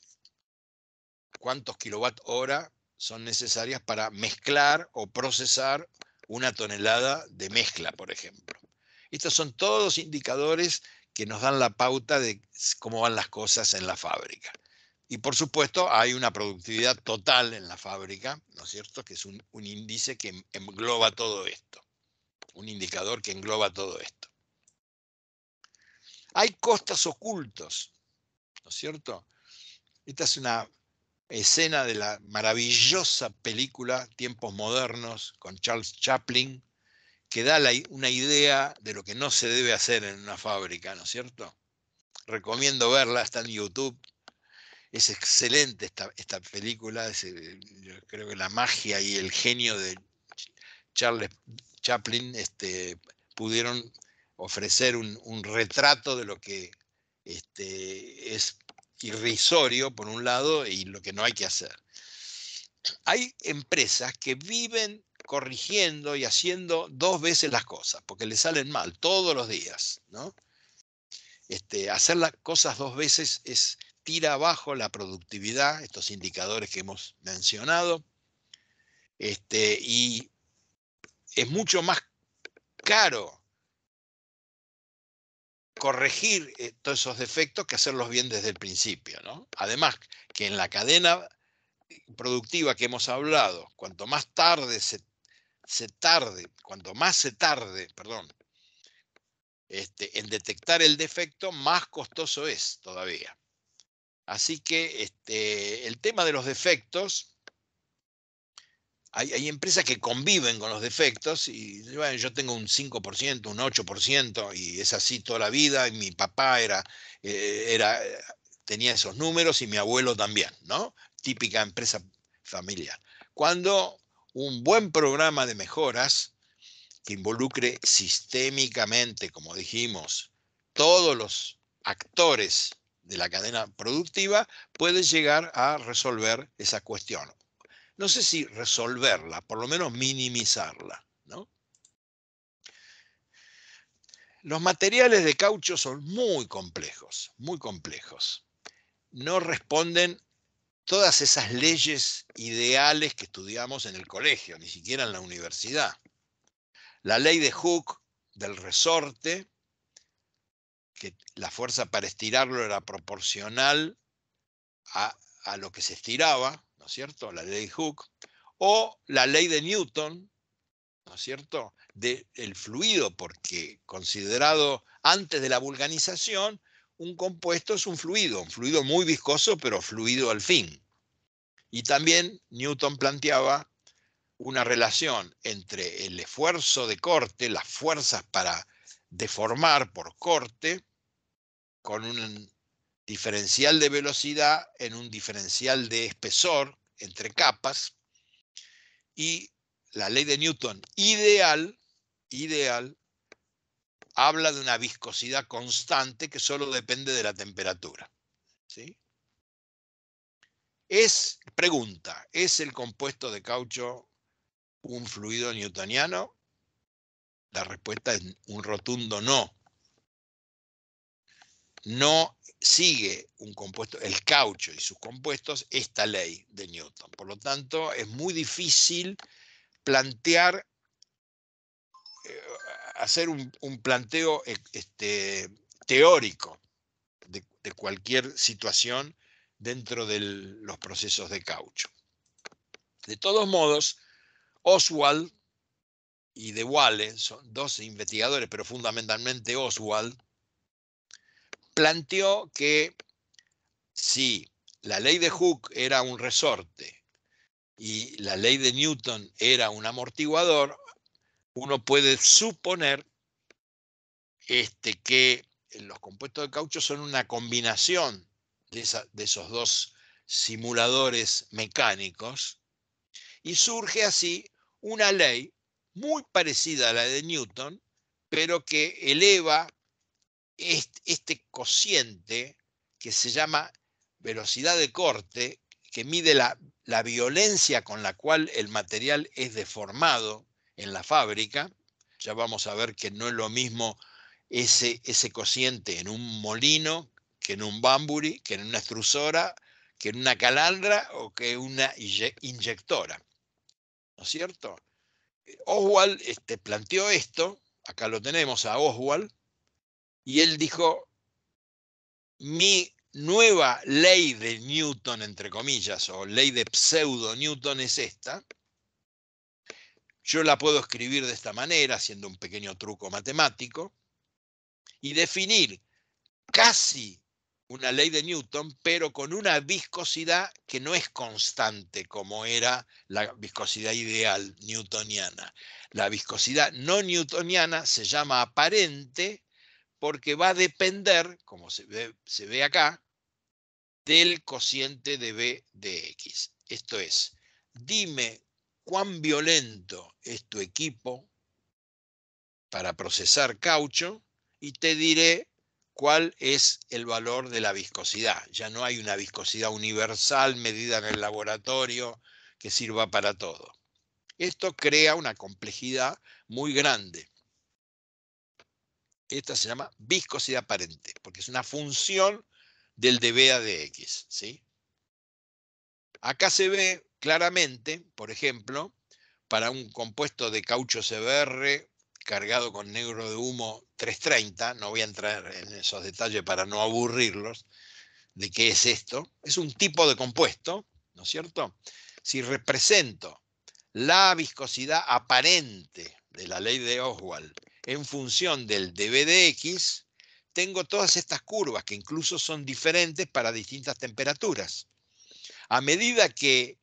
¿Cuántos kilowatt hora son necesarias para mezclar o procesar una tonelada de mezcla, por ejemplo. Estos son todos indicadores que nos dan la pauta de cómo van las cosas en la fábrica. Y por supuesto hay una productividad total en la fábrica, ¿no es cierto? Que es un, índice que engloba todo esto, un indicador que engloba todo esto. Hay costos ocultos, ¿no es cierto? Esta es una escena de la maravillosa película Tiempos Modernos con Charles Chaplin, que da una idea de lo que no se debe hacer en una fábrica, ¿no es cierto? Recomiendo verla, está en YouTube. Es excelente esta, esta película, eh, yo creo que la magia y el genio de Charles Chaplin este, pudieron ofrecer un, retrato de lo que este, es irrisorio, por un lado, y lo que no hay que hacer. Hay empresas que viven corrigiendo y haciendo dos veces las cosas, porque le salen mal todos los días, ¿no? Este, hacer las cosas dos veces es tira abajo la productividad, estos indicadores que hemos mencionado, este, y es mucho más caro corregir eh, todos esos defectos que hacerlos bien desde el principio. Además, que en la cadena eh, productiva que hemos hablado, cuanto más tarde se, se tarde, cuanto más se tarde, perdón, este, en detectar el defecto, más costoso es todavía. Así que este, el tema de los defectos hay, empresas que conviven con los defectos y yo tengo un 5%, un 8% y es así toda la vida y mi papá era, eh, era, eh, tenía esos números y mi abuelo también, ¿no? Típica empresa familiar. Cuando un buen programa de mejoras que involucre sistémicamente, como dijimos, todos los actores de la cadena productiva puede llegar a resolver esa cuestión no sé si resolverla, por lo menos minimizarla. Los materiales de caucho son muy complejos, muy complejos. No responden todas esas leyes ideales que estudiamos en el colegio, ni siquiera en la universidad. La ley de Hooke del resorte, que la fuerza para estirarlo era proporcional a lo que se estiraba, cierto? La ley de Hooke, o la ley de Newton, ¿no es cierto?, del fluido, porque considerado antes de la vulcanización, un compuesto es un fluido, un fluido muy viscoso, pero fluido al fin. Y también Newton planteaba una relación entre el esfuerzo de corte, las fuerzas para deformar por corte, con un diferencial de velocidad en un diferencial de espesor entre capas y la ley de Newton ideal, ideal, habla de una viscosidad constante que solo depende de la temperatura. Es, pregunta, ¿es el compuesto de caucho un fluido newtoniano? La respuesta es un rotundo no no sigue un compuesto, el caucho y sus compuestos, esta ley de Newton. Por lo tanto, es muy difícil plantear, eh, hacer un, planteo eh, este, teórico de, de, cualquier situación dentro de los procesos de caucho. De todos modos, Oswald y De Walle, son dos investigadores, pero fundamentalmente Oswald, planteó que si la ley de Hooke era un resorte y la ley de Newton era un amortiguador, uno puede suponer este, que los compuestos de caucho son una combinación de, de esos dos simuladores mecánicos y surge así una ley muy parecida a la de Newton, pero que eleva este cociente que se llama velocidad de corte, que mide la, violencia con la cual el material es deformado en la fábrica. Ya vamos a ver que no es lo mismo ese, ese cociente en un molino, que en un bamburi, que en una extrusora, que en una calandra o que una inyectora. ¿No es cierto? Eh, Oswald este, planteó esto, acá lo tenemos a Oswald, y él dijo, mi nueva ley de Newton, entre comillas, o ley de pseudo Newton es esta, yo la puedo escribir de esta manera, haciendo un pequeño truco matemático, y definir casi una ley de Newton, pero con una viscosidad que no es constante como era la viscosidad ideal newtoniana. La viscosidad no newtoniana se llama aparente porque va a depender, como se ve, acá, del cociente de B de X. Esto es, dime cuán violento es tu equipo para procesar caucho y te diré cuál es el valor de la viscosidad. Ya no hay una viscosidad universal medida en el laboratorio que sirva para todo. Esto crea una complejidad muy grande. Esta se llama viscosidad aparente, porque es una función del dBA de X. ¿sí? Acá se ve claramente, por ejemplo, para un compuesto de caucho CBR cargado con negro de humo 330, no voy a entrar en esos detalles para no aburrirlos, de qué es esto. Es un tipo de compuesto, ¿no es cierto? Si represento la viscosidad aparente de la ley de Oswald en función del x, tengo todas estas curvas que incluso son diferentes para distintas temperaturas. A medida que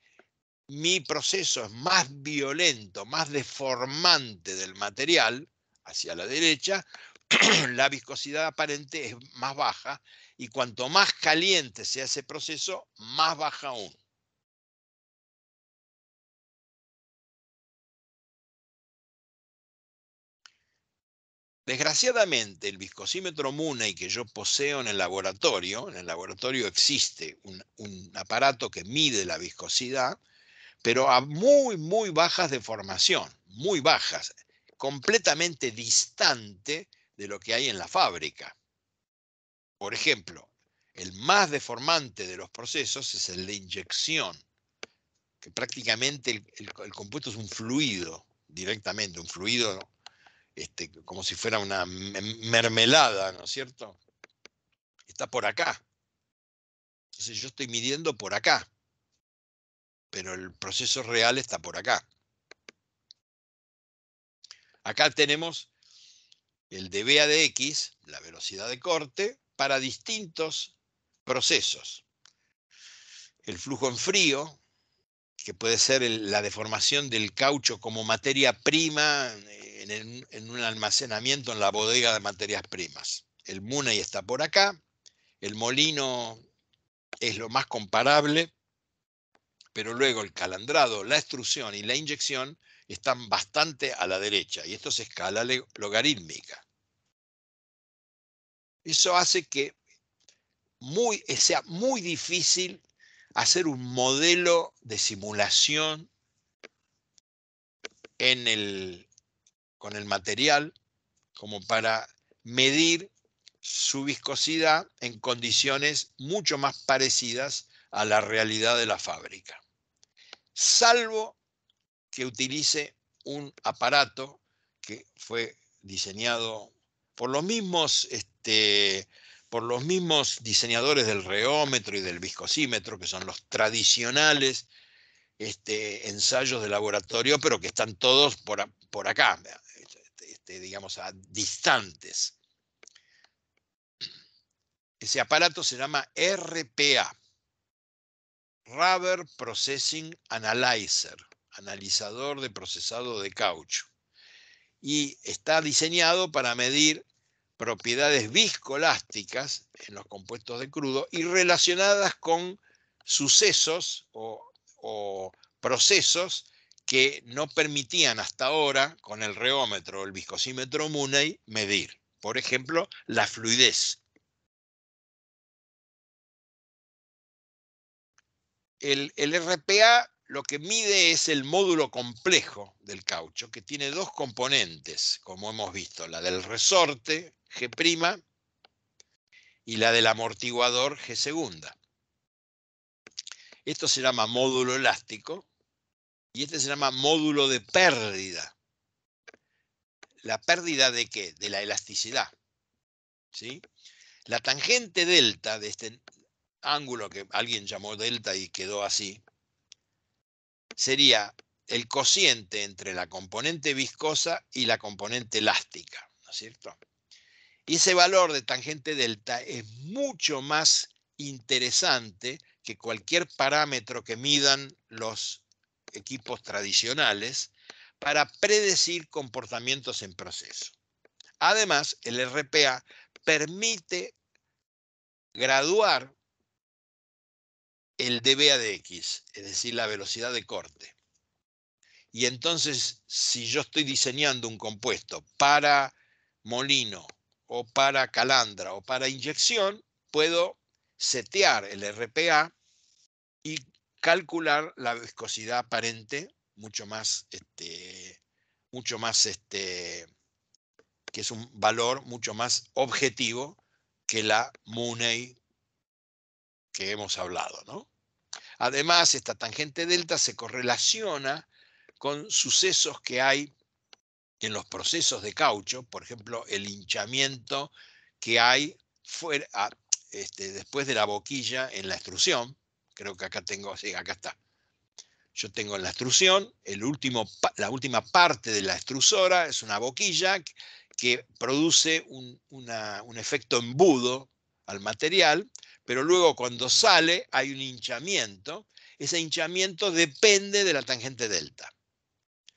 mi proceso es más violento, más deformante del material, hacia la derecha, la viscosidad aparente es más baja y cuanto más caliente sea ese proceso, más baja aún. Desgraciadamente, el viscosímetro y que yo poseo en el laboratorio, en el laboratorio existe un, aparato que mide la viscosidad, pero a muy, muy bajas deformación, muy bajas, completamente distante de lo que hay en la fábrica. Por ejemplo, el más deformante de los procesos es el de inyección, que prácticamente el, el compuesto es un fluido, directamente, un fluido este, como si fuera una mermelada, ¿no es cierto? Está por acá. Entonces yo estoy midiendo por acá, pero el proceso real está por acá. Acá tenemos el de de X, la velocidad de corte, para distintos procesos. El flujo en frío, que puede ser la deformación del caucho como materia prima en, un almacenamiento en la bodega de materias primas. El Muney está por acá, el molino es lo más comparable, pero luego el calandrado, la extrusión y la inyección están bastante a la derecha, y esto es escala logarítmica. Eso hace que sea muy difícil hacer un modelo de simulación en el, con el material como para medir su viscosidad en condiciones mucho más parecidas a la realidad de la fábrica. Salvo que utilice un aparato que fue diseñado por los mismos, este, por los mismos diseñadores del reómetro y del viscosímetro, que son los tradicionales este, ensayos de laboratorio, pero que están todos por, por acá. Este, digamos, a distantes. Ese aparato se llama RPA, Rubber Processing Analyzer, analizador de procesado de caucho. Y está diseñado para medir propiedades viscolásticas en los compuestos de crudo y relacionadas con sucesos o procesos que no permitían hasta ahora, con el reómetro o el viscosímetro Mooney, medir. Por ejemplo, la fluidez. El, el RPA lo que mide es el módulo complejo del caucho, que tiene dos componentes, como hemos visto, la del resorte, G', y la del amortiguador, G'. Esto se llama módulo elástico, y este se llama módulo de pérdida. ¿La pérdida de qué? De la elasticidad. ¿Sí? La tangente delta de este ángulo que alguien llamó delta y quedó así, sería el cociente entre la componente viscosa y la componente elástica, ¿no es cierto? Y ese valor de tangente delta es mucho más interesante que cualquier parámetro que midan los equipos tradicionales para predecir comportamientos en proceso. Además, el RPA permite graduar el X, es decir, la velocidad de corte. Y entonces, si yo estoy diseñando un compuesto para molino o para calandra o para inyección, puedo setear el RPA y calcular la viscosidad aparente, mucho más, este, mucho más, este, que es un valor mucho más objetivo que la Mooney que hemos hablado. ¿no? Además, esta tangente delta se correlaciona con sucesos que hay en los procesos de caucho, por ejemplo, el hinchamiento que hay fuera, este, después de la boquilla en la extrusión, creo que acá tengo, sí, acá está. Yo tengo la extrusión, el último, la última parte de la extrusora es una boquilla que produce un, un efecto embudo al material, pero luego cuando sale hay un hinchamiento. Ese hinchamiento depende de la tangente delta,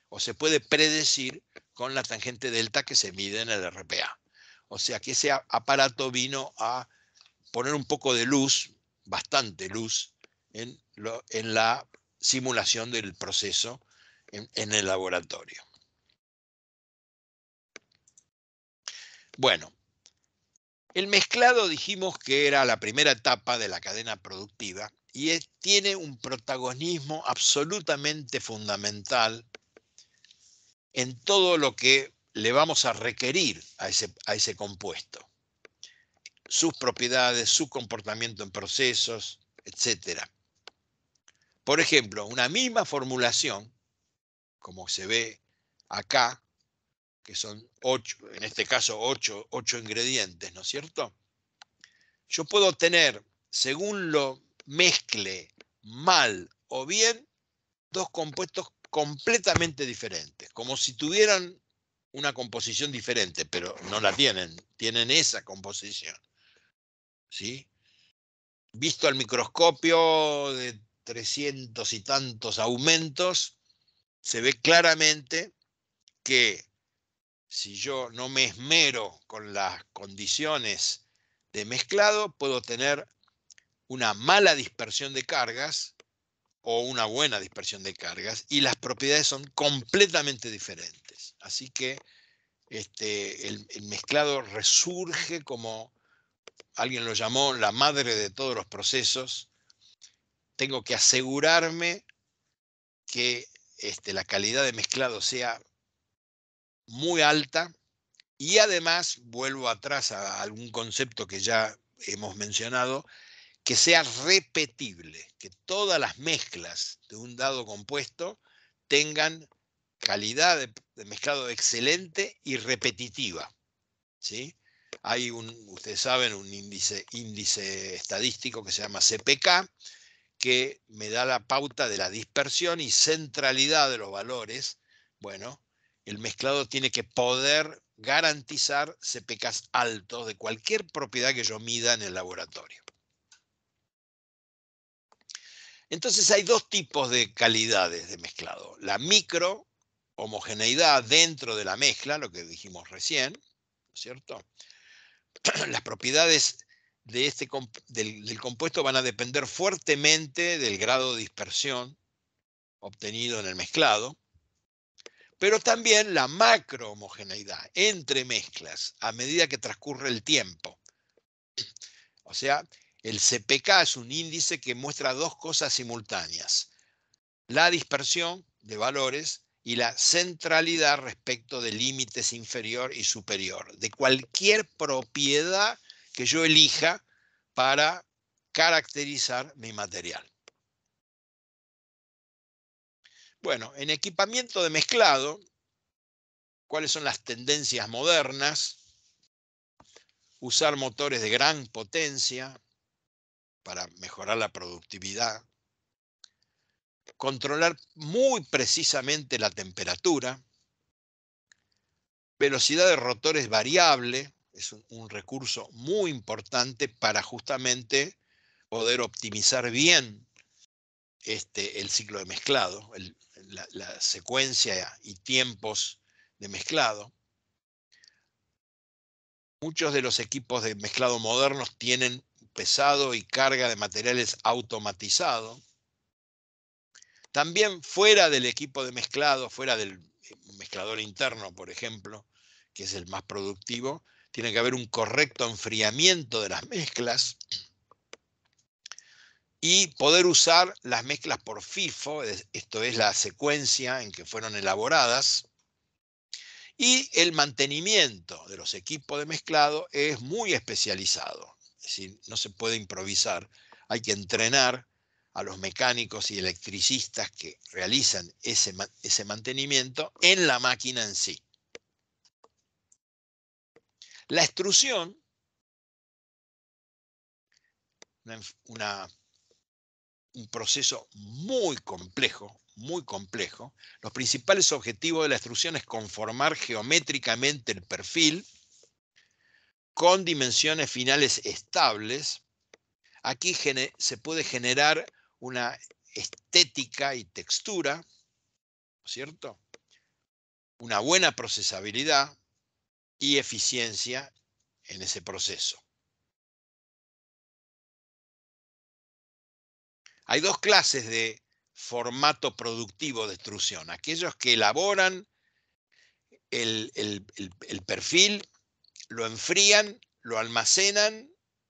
o se puede predecir con la tangente delta que se mide en el RPA. O sea que ese aparato vino a poner un poco de luz, bastante luz, en, la simulación del proceso en, el laboratorio. Bueno, el mezclado dijimos que era la primera etapa de la cadena productiva y eh, tiene un protagonismo absolutamente fundamental en todo lo que le vamos a requerir a ese, a ese compuesto. Sus propiedades, su comportamiento en procesos, etcétera. Por ejemplo, una misma formulación, como se ve acá, que son ocho, en este caso ocho, ingredientes, ¿no es cierto? Yo puedo tener, según lo mezcle mal o bien, dos compuestos completamente diferentes, como si tuvieran una composición diferente, pero no la tienen, tienen esa composición. ¿Sí? Visto al microscopio de 300 y tantos aumentos, se ve claramente que si yo no me esmero con las condiciones de mezclado, puedo tener una mala dispersión de cargas o una buena dispersión de cargas y las propiedades son completamente diferentes. Así que este, el mezclado resurge como alguien lo llamó la madre de todos los procesos tengo que asegurarme que este, la calidad de mezclado sea muy alta y además vuelvo atrás a algún concepto que ya hemos mencionado, que sea repetible, que todas las mezclas de un dado compuesto tengan calidad de, mezclado excelente y repetitiva. ¿sí? Hay un, ustedes saben, un índice, índice estadístico que se llama CPK, que me da la pauta de la dispersión y centralidad de los valores, bueno, el mezclado tiene que poder garantizar CPKs altos de cualquier propiedad que yo mida en el laboratorio. Entonces hay dos tipos de calidades de mezclado. La micro homogeneidad dentro de la mezcla, lo que dijimos recién, cierto? Las propiedades de este, del, del compuesto van a depender fuertemente del grado de dispersión obtenido en el mezclado, pero también la macrohomogeneidad entre mezclas a medida que transcurre el tiempo. O sea, el CPK es un índice que muestra dos cosas simultáneas, la dispersión de valores y la centralidad respecto de límites inferior y superior, de cualquier propiedad que yo elija para caracterizar mi material. Bueno, en equipamiento de mezclado, ¿cuáles son las tendencias modernas? Usar motores de gran potencia para mejorar la productividad. Controlar muy precisamente la temperatura. Velocidad de rotores variable es un, recurso muy importante para justamente poder optimizar bien este, el ciclo de mezclado, la, secuencia y tiempos de mezclado. Muchos de los equipos de mezclado modernos tienen pesado y carga de materiales automatizado. También fuera del equipo de mezclado, fuera del eh, mezclador interno, por ejemplo, que es el más productivo, tiene que haber un correcto enfriamiento de las mezclas y poder usar las mezclas por FIFO, esto es la secuencia en que fueron elaboradas, y el mantenimiento de los equipos de mezclado es muy especializado, es decir, no se puede improvisar, hay que entrenar a los mecánicos y electricistas que realizan ese, ese mantenimiento en la máquina en sí. La extrusión, es un proceso muy complejo, muy complejo. Los principales objetivos de la extrusión es conformar geométricamente el perfil con dimensiones finales estables. Aquí se puede generar una estética y textura, ¿cierto? Una buena procesabilidad, y eficiencia en ese proceso. Hay dos clases de formato productivo de extrusión. Aquellos que elaboran el, perfil, lo enfrían, lo almacenan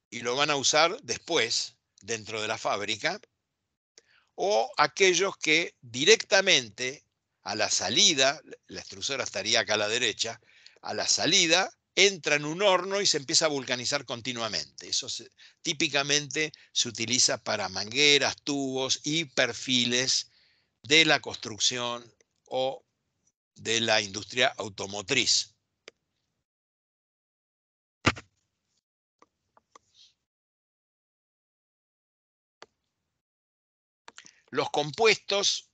y lo van a usar después dentro de la fábrica. O aquellos que directamente a la salida, la extrusora estaría acá a la derecha, a la salida, entra en un horno y se empieza a vulcanizar continuamente. Eso típicamente se utiliza para mangueras, tubos y perfiles de la construcción o de la industria automotriz. Los compuestos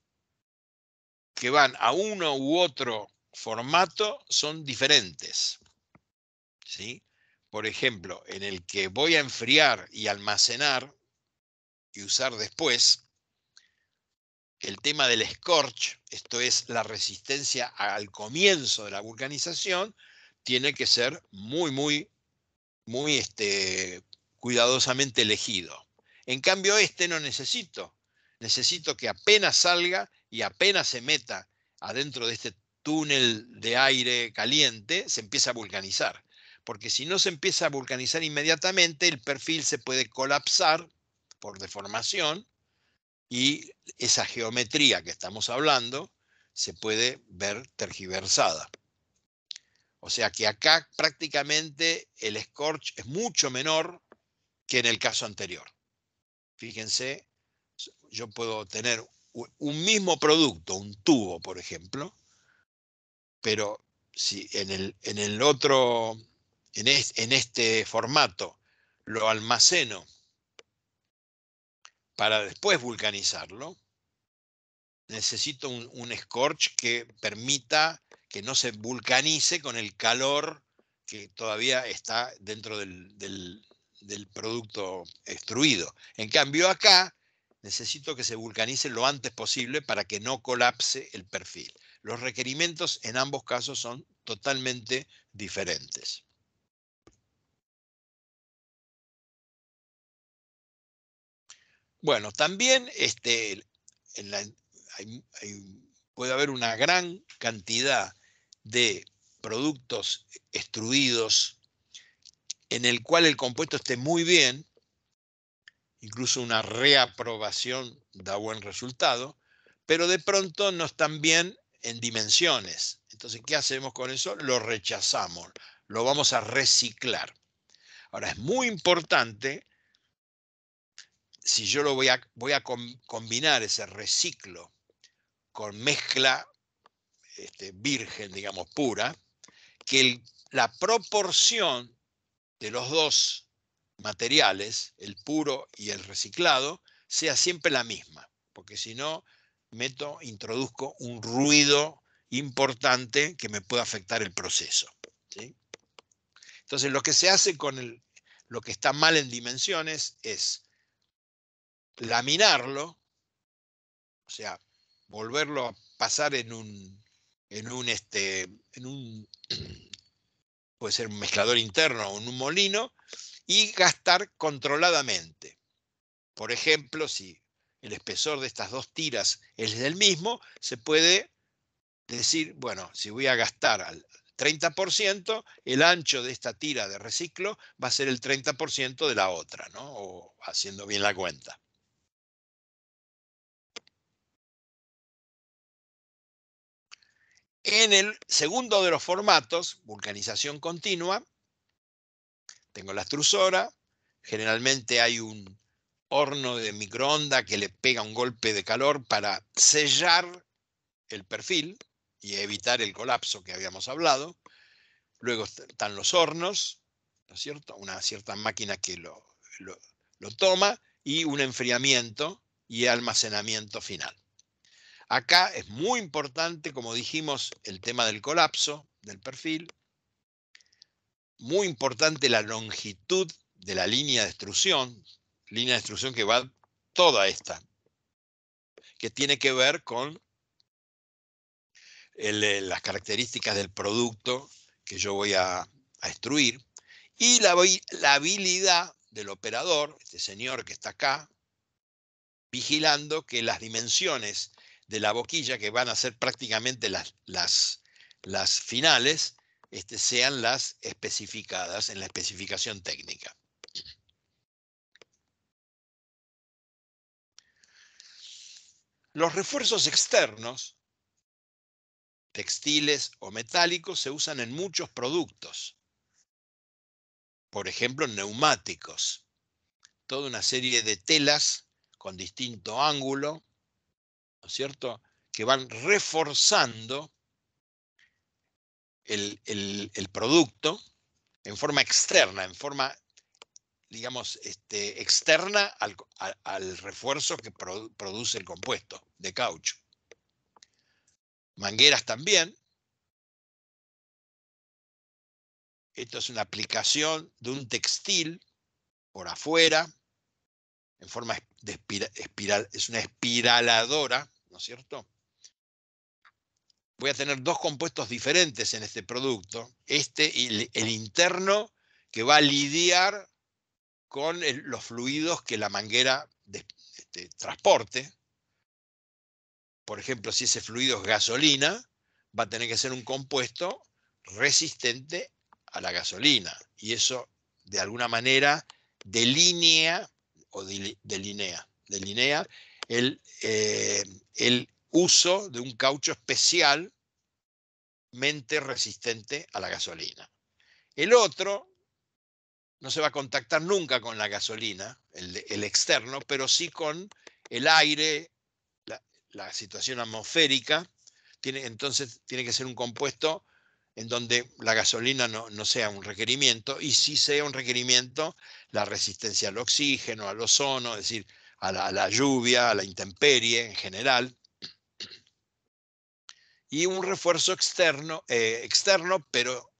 que van a uno u otro formato son diferentes. ¿sí? Por ejemplo, en el que voy a enfriar y almacenar y usar después, el tema del scorch, esto es la resistencia al comienzo de la vulcanización, tiene que ser muy, muy, muy este, cuidadosamente elegido. En cambio, este no necesito. Necesito que apenas salga y apenas se meta adentro de este túnel de aire caliente, se empieza a vulcanizar. Porque si no se empieza a vulcanizar inmediatamente, el perfil se puede colapsar por deformación y esa geometría que estamos hablando se puede ver tergiversada. O sea que acá prácticamente el scorch es mucho menor que en el caso anterior. Fíjense, yo puedo tener un mismo producto, un tubo, por ejemplo, pero si en el, otro, en, este formato, lo almaceno para después vulcanizarlo, necesito un, scorch que permita que no se vulcanice con el calor que todavía está dentro del, del producto extruido. En cambio acá necesito que se vulcanice lo antes posible para que no colapse el perfil. Los requerimientos en ambos casos son totalmente diferentes. Bueno, también este, puede haber una gran cantidad de productos extruidos en el cual el compuesto esté muy bien, incluso una reaprobación da buen resultado, pero de pronto nos también bien en dimensiones. Entonces, ¿qué hacemos con eso? Lo rechazamos, lo vamos a reciclar. Ahora, es muy importante, si yo lo voy a, voy a combinar ese reciclo con mezcla este, virgen, digamos, pura, que la proporción de los dos materiales, el puro y el reciclado, sea siempre la misma, porque si no, meto, introduzco un ruido importante que me puede afectar el proceso. Entonces, lo que se hace con lo que está mal en dimensiones es laminarlo, o sea, volverlo a pasar en un, en un, este, en un, puede ser un mezclador interno o en un molino, y gastar controladamente. Por ejemplo, si el espesor de estas dos tiras es del mismo, se puede decir, bueno, si voy a gastar al 30%, el ancho de esta tira de reciclo va a ser el 30% de la otra, ¿no? O haciendo bien la cuenta. En el segundo de los formatos, vulcanización continua, tengo la extrusora, generalmente hay un horno de microonda que le pega un golpe de calor para sellar el perfil y evitar el colapso que habíamos hablado. Luego están los hornos, ¿no es cierto? Una cierta máquina que lo toma y un enfriamiento y almacenamiento final. Acá es muy importante, como dijimos, el tema del colapso del perfil. Muy importante la longitud de la línea de extrusión, línea de instrucción que va toda esta, que tiene que ver con eh, las características del producto que yo voy a, instruir y la, la habilidad del operador, este señor que está acá, vigilando que las dimensiones de la boquilla, que van a ser prácticamente las, las, finales, este, sean las especificadas en la especificación técnica. Los refuerzos externos, textiles o metálicos, se usan en muchos productos. Por ejemplo, neumáticos. Toda una serie de telas con distinto ángulo, ¿no es cierto?, que van reforzando el, el producto en forma externa, en forma digamos, este, externa al, refuerzo que produce el compuesto de caucho. Mangueras también. Esto es una aplicación de un textil por afuera, en forma de espiral, es una espiraladora, ¿no es cierto? Voy a tener dos compuestos diferentes en este producto, este y el interno que va a lidiar con los fluidos que la manguera de, este, transporte. Por ejemplo, si ese fluido es gasolina, va a tener que ser un compuesto resistente a la gasolina. Y eso, de alguna manera, delinea o delinea, eh, el uso de un caucho especialmente resistente a la gasolina. El otro no se va a contactar nunca con la gasolina, el, externo, pero sí con el aire, la, situación atmosférica. Tiene, entonces tiene que ser un compuesto en donde la gasolina no, sea un requerimiento y si sea un requerimiento la resistencia al oxígeno, al ozono, es decir, a la, lluvia, a la intemperie en general. Y un refuerzo externo, eh, externo, pero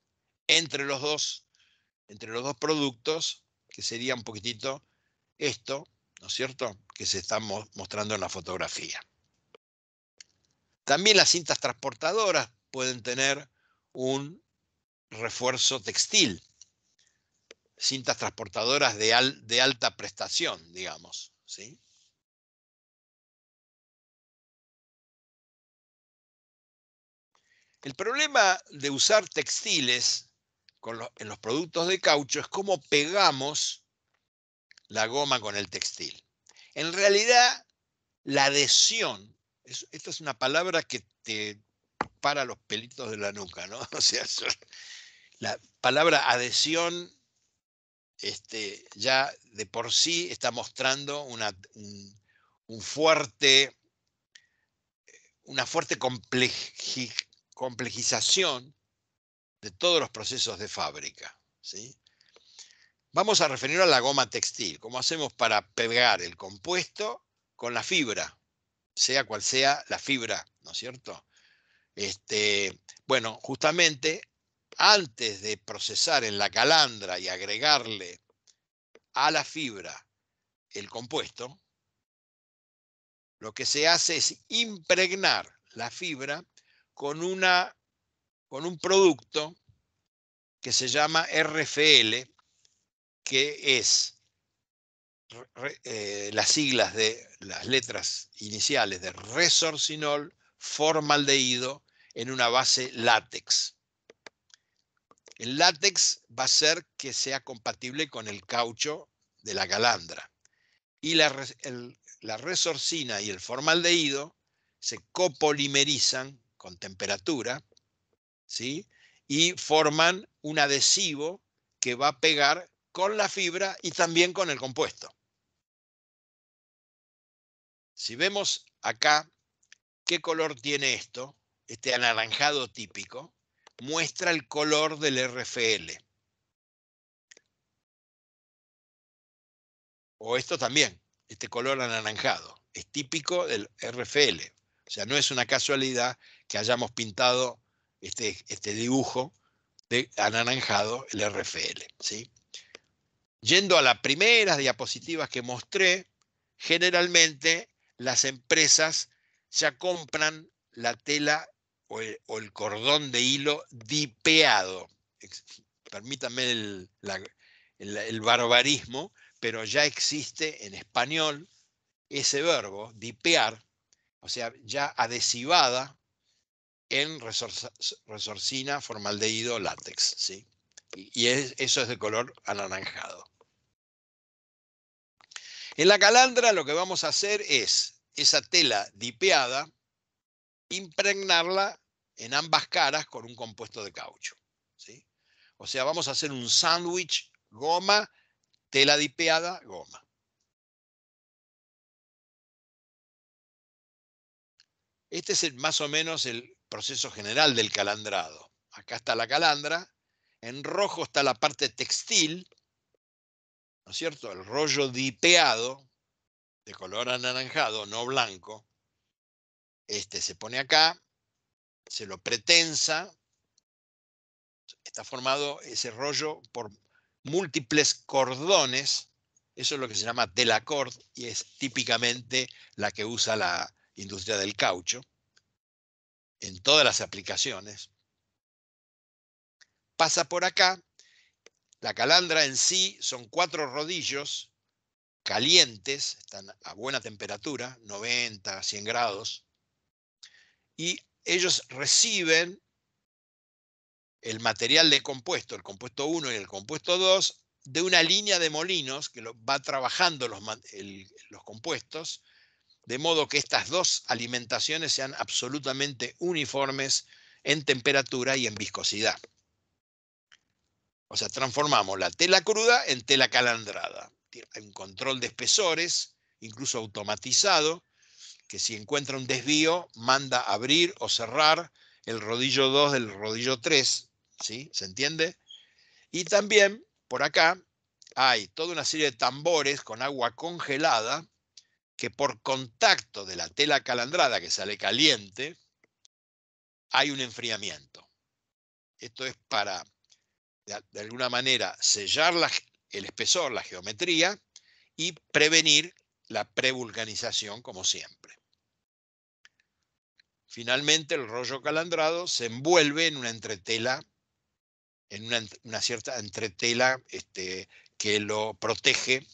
entre los dos entre los dos productos, que sería un poquitito esto, ¿no es cierto?, que se está mostrando en la fotografía. También las cintas transportadoras pueden tener un refuerzo textil, cintas transportadoras de, de alta prestación, digamos. ¿sí? El problema de usar textiles en los productos de caucho es cómo pegamos la goma con el textil. En realidad, la adhesión, esta es una palabra que te para los pelitos de la nuca, ¿no? O sea, la palabra adhesión este, ya de por sí está mostrando una, fuerte, una fuerte complejización de todos los procesos de fábrica. ¿sí? Vamos a referir a la goma textil, cómo hacemos para pegar el compuesto con la fibra, sea cual sea la fibra, ¿no es cierto? Este, bueno, justamente antes de procesar en la calandra y agregarle a la fibra el compuesto, lo que se hace es impregnar la fibra con una con un producto que se llama RFL, que es eh, las siglas de las letras iniciales de resorcinol formaldehído en una base látex. El látex va a ser que sea compatible con el caucho de la galandra. Y la, la resorcina y el formaldehído se copolimerizan con temperatura y forman un adhesivo que va a pegar con la fibra y también con el compuesto. Si vemos acá qué color tiene esto, este anaranjado típico, muestra el color del RFL. O esto también, este color anaranjado, es típico del RFL. O sea, no es una casualidad que hayamos pintado este, este, dibujo de anaranjado, el RFL. Yendo a las primeras diapositivas que mostré, generalmente las empresas ya compran la tela o el, cordón de hilo dipeado. Permítanme el barbarismo, pero ya existe en español ese verbo, dipear, o sea, ya adhesivada en resorcina, formaldehído, látex. ¿sí? Y eso es de color anaranjado. En la calandra lo que vamos a hacer es esa tela dipeada, impregnarla en ambas caras con un compuesto de caucho. ¿sí? O sea, vamos a hacer un sándwich, goma, tela dipeada, goma. Este es más o menos el, proceso general del calandrado. Acá está la calandra, en rojo está la parte textil, ¿no es cierto? El rollo dipeado, de color anaranjado, no blanco. Este se pone acá, se lo pretensa. Está formado ese rollo por múltiples cordones. Eso es lo que se llama telacord y es típicamente la que usa la industria del caucho en todas las aplicaciones, pasa por acá. La calandra en sí son cuatro rodillos calientes, están a buena temperatura, 90, 100 grados, y ellos reciben el material de compuesto, el compuesto 1 y el compuesto 2, de una línea de molinos que lo, va trabajando los compuestos de modo que estas dos alimentaciones sean absolutamente uniformes en temperatura y en viscosidad. O sea, transformamos la tela cruda en tela calandrada. Hay un control de espesores, incluso automatizado, que si encuentra un desvío, manda abrir o cerrar el rodillo 2 del rodillo 3. ¿sí? ¿Se entiende? Y también, por acá, hay toda una serie de tambores con agua congelada que por contacto de la tela calandrada que sale caliente, hay un enfriamiento. Esto es para, de alguna manera, sellar el espesor, la geometría, y prevenir la prevulcanización, como siempre. Finalmente, el rollo calandrado se envuelve en una entretela, en una, una cierta entretela este, que lo protege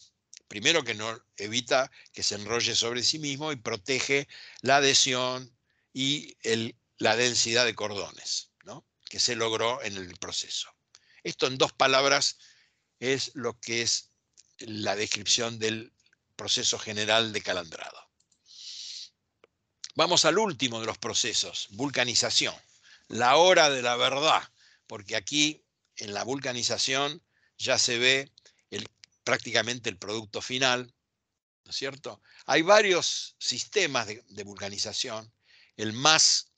primero que no evita que se enrolle sobre sí mismo y protege la adhesión y la densidad de cordones ¿no? que se logró en el proceso. Esto en dos palabras es lo que es la descripción del proceso general de calandrado. Vamos al último de los procesos, vulcanización, la hora de la verdad, porque aquí en la vulcanización ya se ve el prácticamente el producto final, ¿no es cierto? Hay varios sistemas de, vulcanización. El más,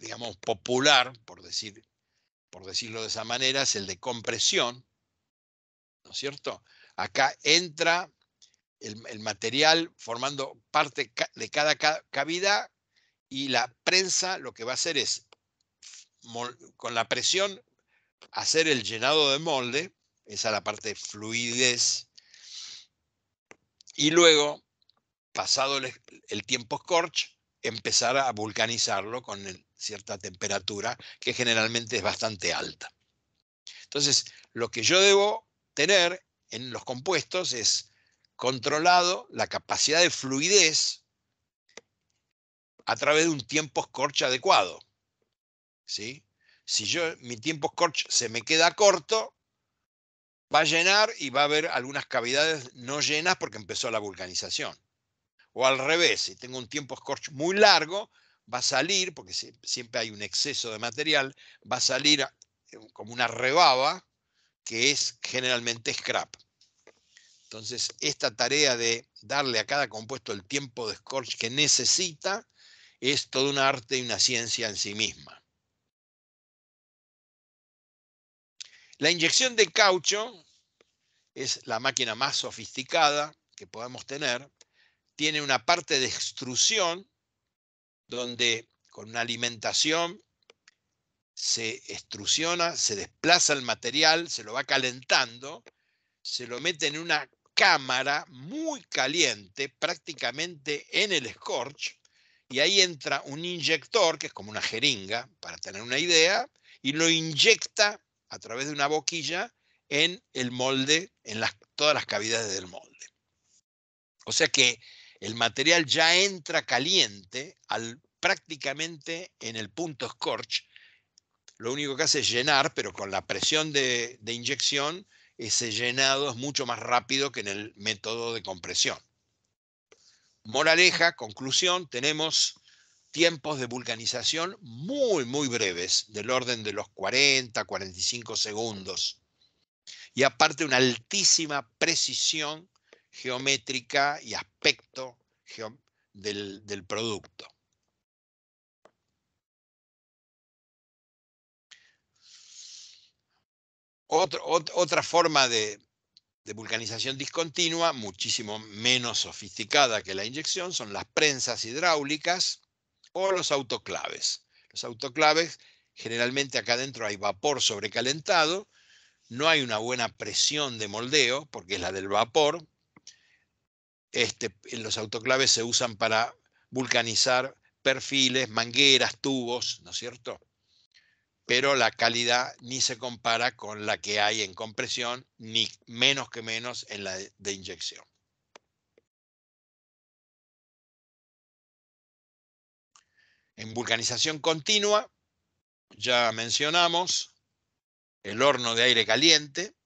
digamos, popular, por, decir, por decirlo de esa manera, es el de compresión, ¿no es cierto? Acá entra el, el, material formando parte de cada cavidad y la prensa lo que va a hacer es, con la presión, hacer el llenado de molde esa es la parte de fluidez. Y luego, pasado el, tiempo scorch, empezar a vulcanizarlo con cierta temperatura que generalmente es bastante alta. Entonces, lo que yo debo tener en los compuestos es controlado la capacidad de fluidez a través de un tiempo scorch adecuado. Si yo, mi tiempo scorch se me queda corto, va a llenar y va a haber algunas cavidades no llenas porque empezó la vulcanización. O al revés, si tengo un tiempo scorch muy largo, va a salir, porque siempre hay un exceso de material, va a salir eh, como una rebaba, que es generalmente scrap. Entonces, esta tarea de darle a cada compuesto el tiempo de scorch que necesita es todo un arte y una ciencia en sí misma. La inyección de caucho es la máquina más sofisticada que podemos tener, tiene una parte de extrusión donde con una alimentación se extrusiona, se desplaza el material, se lo va calentando, se lo mete en una cámara muy caliente, prácticamente en el scorch, y ahí entra un inyector, que es como una jeringa, para tener una idea, y lo inyecta a través de una boquilla en el molde, en las, todas las cavidades del molde. O sea que el material ya entra caliente al, prácticamente en el punto scorch. Lo único que hace es llenar, pero con la presión de, de inyección, ese llenado es mucho más rápido que en el método de compresión. Moraleja, conclusión, tenemos tiempos de vulcanización muy, muy breves, del orden de los 40, 45 segundos y aparte una altísima precisión geométrica y aspecto del, producto. Otra, forma de, de, vulcanización discontinua, muchísimo menos sofisticada que la inyección, son las prensas hidráulicas o los autoclaves. Los autoclaves, generalmente acá adentro hay vapor sobrecalentado no hay una buena presión de moldeo, porque es la del vapor. Este, los autoclaves se usan para vulcanizar perfiles, mangueras, tubos, ¿no es cierto? Pero la calidad ni se compara con la que hay en compresión, ni menos que menos en la de inyección. En vulcanización continua, ya mencionamos, el horno de aire caliente.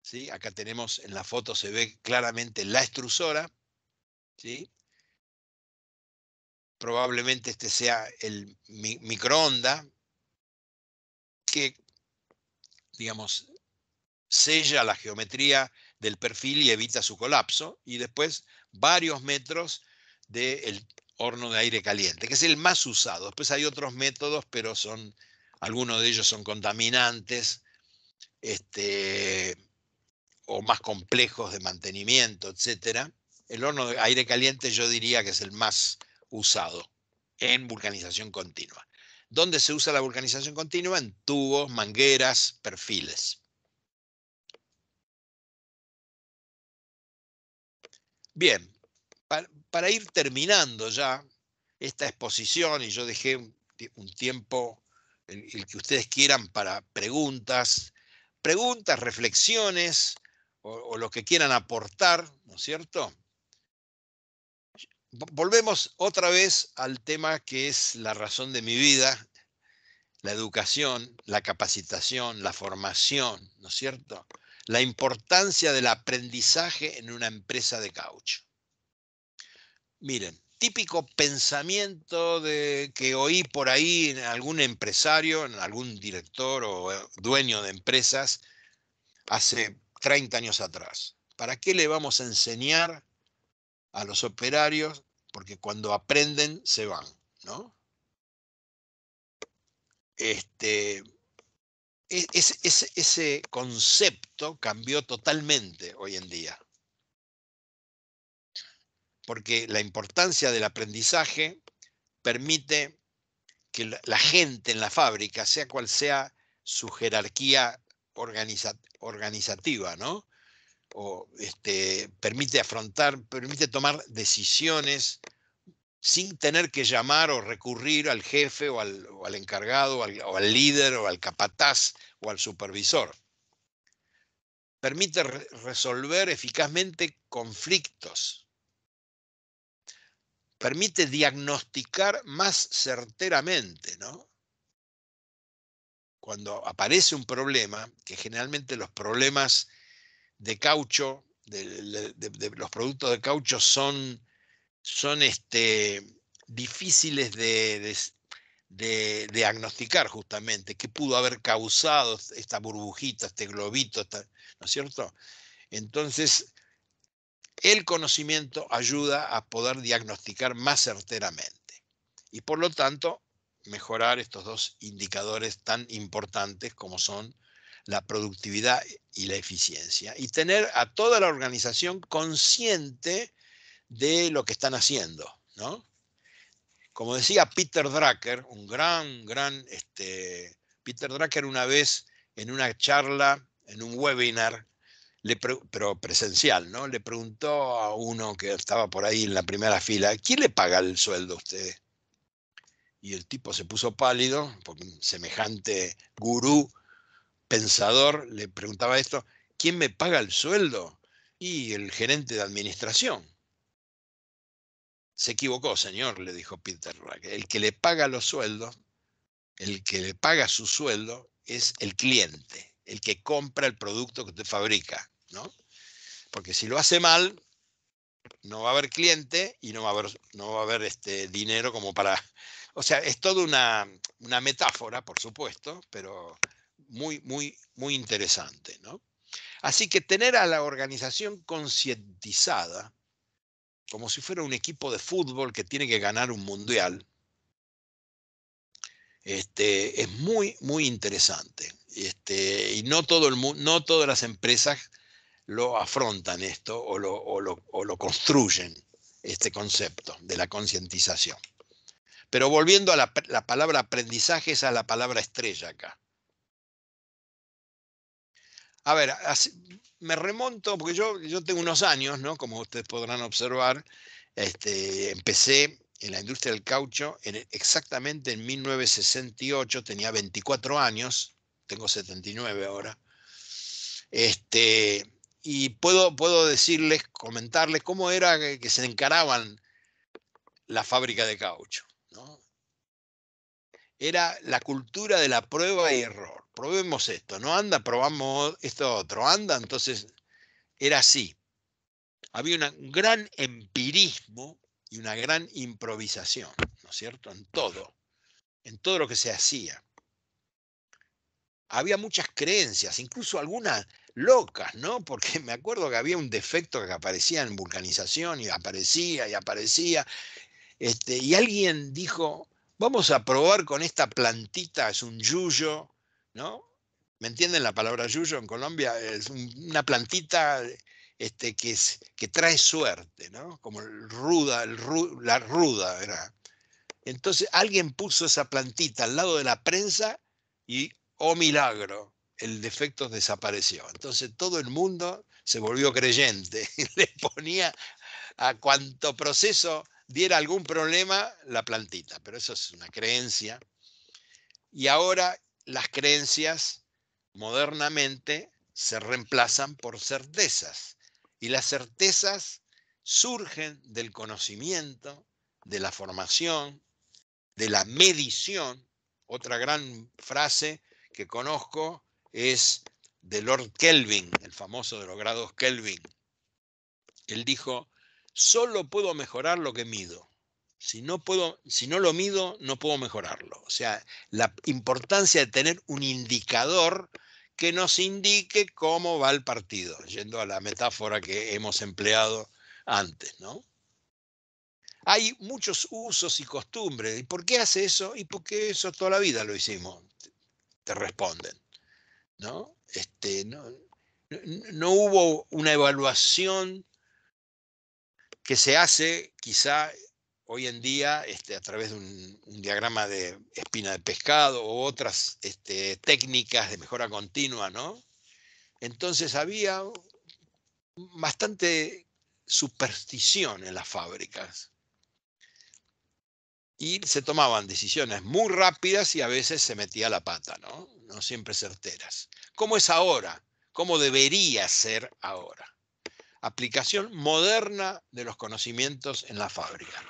¿Sí? Acá tenemos en la foto se ve claramente la extrusora. Probablemente este sea el microonda que, digamos, sella la geometría del perfil y evita su colapso. Y después varios metros del de horno de aire caliente, que es el más usado. Después hay otros métodos, pero son, algunos de ellos son contaminantes este, o más complejos de mantenimiento, etc. El horno de aire caliente yo diría que es el más usado en vulcanización continua. ¿Dónde se usa la vulcanización continua? En tubos, mangueras, perfiles. Bien, para ir terminando ya esta exposición, y yo dejé un tiempo, el, que ustedes quieran, para preguntas, preguntas, reflexiones o, o lo que quieran aportar, ¿no es cierto? Volvemos otra vez al tema que es la razón de mi vida, la educación, la capacitación, la formación, ¿no es cierto? La importancia del aprendizaje en una empresa de caucho. Miren, típico pensamiento de, que oí por ahí en algún empresario, en algún director o eh, dueño de empresas hace 30 años atrás. ¿Para qué le vamos a enseñar a los operarios? Porque cuando aprenden se van, ¿no? Este, e-, ese concepto cambió totalmente hoy en día porque la importancia del aprendizaje permite que la gente en la fábrica, sea cual sea su jerarquía organizativa, ¿no? O, este, permite afrontar, permite tomar decisiones sin tener que llamar o recurrir al jefe o al, encargado o al, líder o al capataz o al supervisor. Permite resolver eficazmente conflictos permite diagnosticar más certeramente, ¿no? Cuando aparece un problema, que generalmente los problemas de caucho, de, los productos de caucho son, son este, difíciles de, diagnosticar justamente, qué pudo haber causado esta burbujita, este globito, ¿no es cierto? Entonces, el conocimiento ayuda a poder diagnosticar más certeramente y por lo tanto mejorar estos dos indicadores tan importantes como son la productividad y la eficiencia y tener a toda la organización consciente de lo que están haciendo, Como decía Peter Drucker, un gran, gran, este, Peter Drucker una vez en una charla, en un webinar, pero presencial, ¿no? Le preguntó a uno que estaba por ahí en la primera fila, ¿quién le paga el sueldo a usted? Y el tipo se puso pálido, porque un semejante gurú, pensador, le preguntaba esto, ¿quién me paga el sueldo? Y el gerente de administración. Se equivocó, señor, le dijo Peter El que le paga los sueldos, el que le paga su sueldo es el cliente, el que compra el producto que usted fabrica. ¿no? Porque si lo hace mal, no va a haber cliente y no va a haber, no va a haber este dinero como para... O sea, es toda una, metáfora, por supuesto, pero muy, muy, muy interesante. Así que tener a la organización concientizada, como si fuera un equipo de fútbol que tiene que ganar un mundial, este, es muy, muy interesante. Este, y no, todo el, no todas las empresas lo afrontan esto o lo, construyen, este concepto de la concientización. Pero volviendo a la, palabra aprendizaje, esa es la palabra estrella acá. A ver, me remonto, porque yo, yo tengo unos años, ¿no? Como ustedes podrán observar, este, empecé en la industria del caucho en, exactamente en 1968, tenía 24 años, tengo 79 ahora. Este, y puedo, puedo decirles, comentarles cómo era que, se encaraban la fábrica de caucho. Era la cultura de la prueba y error. Probemos esto, no anda, probamos esto otro, anda, entonces era así. Había un gran empirismo y una gran improvisación, ¿no es cierto? En todo, en todo lo que se hacía. Había muchas creencias, incluso algunas locas, ¿no? Porque me acuerdo que había un defecto que aparecía en vulcanización y aparecía y aparecía. Este, y alguien dijo, vamos a probar con esta plantita, es un yuyo, ¿no? ¿Me entienden la palabra yuyo en Colombia? Es una plantita este, que, que trae suerte, ¿no? Como ruda, la ruda ¿verdad? Entonces alguien puso esa plantita al lado de la prensa y, oh milagro, el defecto desapareció. Entonces todo el mundo se volvió creyente, le ponía a cuanto proceso diera algún problema la plantita, pero eso es una creencia. Y ahora las creencias modernamente se reemplazan por certezas y las certezas surgen del conocimiento, de la formación, de la medición. Otra gran frase que conozco es de Lord Kelvin, el famoso de los grados Kelvin. Él dijo, solo puedo mejorar lo que mido. Si no, puedo, si no lo mido, no puedo mejorarlo. O sea, la importancia de tener un indicador que nos indique cómo va el partido, yendo a la metáfora que hemos empleado antes, ¿no? Hay muchos usos y costumbres. ¿Y por qué hace eso? Y por qué eso toda la vida lo hicimos, te responden. ¿no? Este, no, hubo una evaluación que se hace quizá hoy en día este, a través de un, diagrama de espina de pescado o otras este, técnicas de mejora continua, ¿no? Entonces había bastante superstición en las fábricas. Y se tomaban decisiones muy rápidas y a veces se metía la pata, ¿no? no siempre certeras. ¿Cómo es ahora? ¿Cómo debería ser ahora? Aplicación moderna de los conocimientos en la fábrica.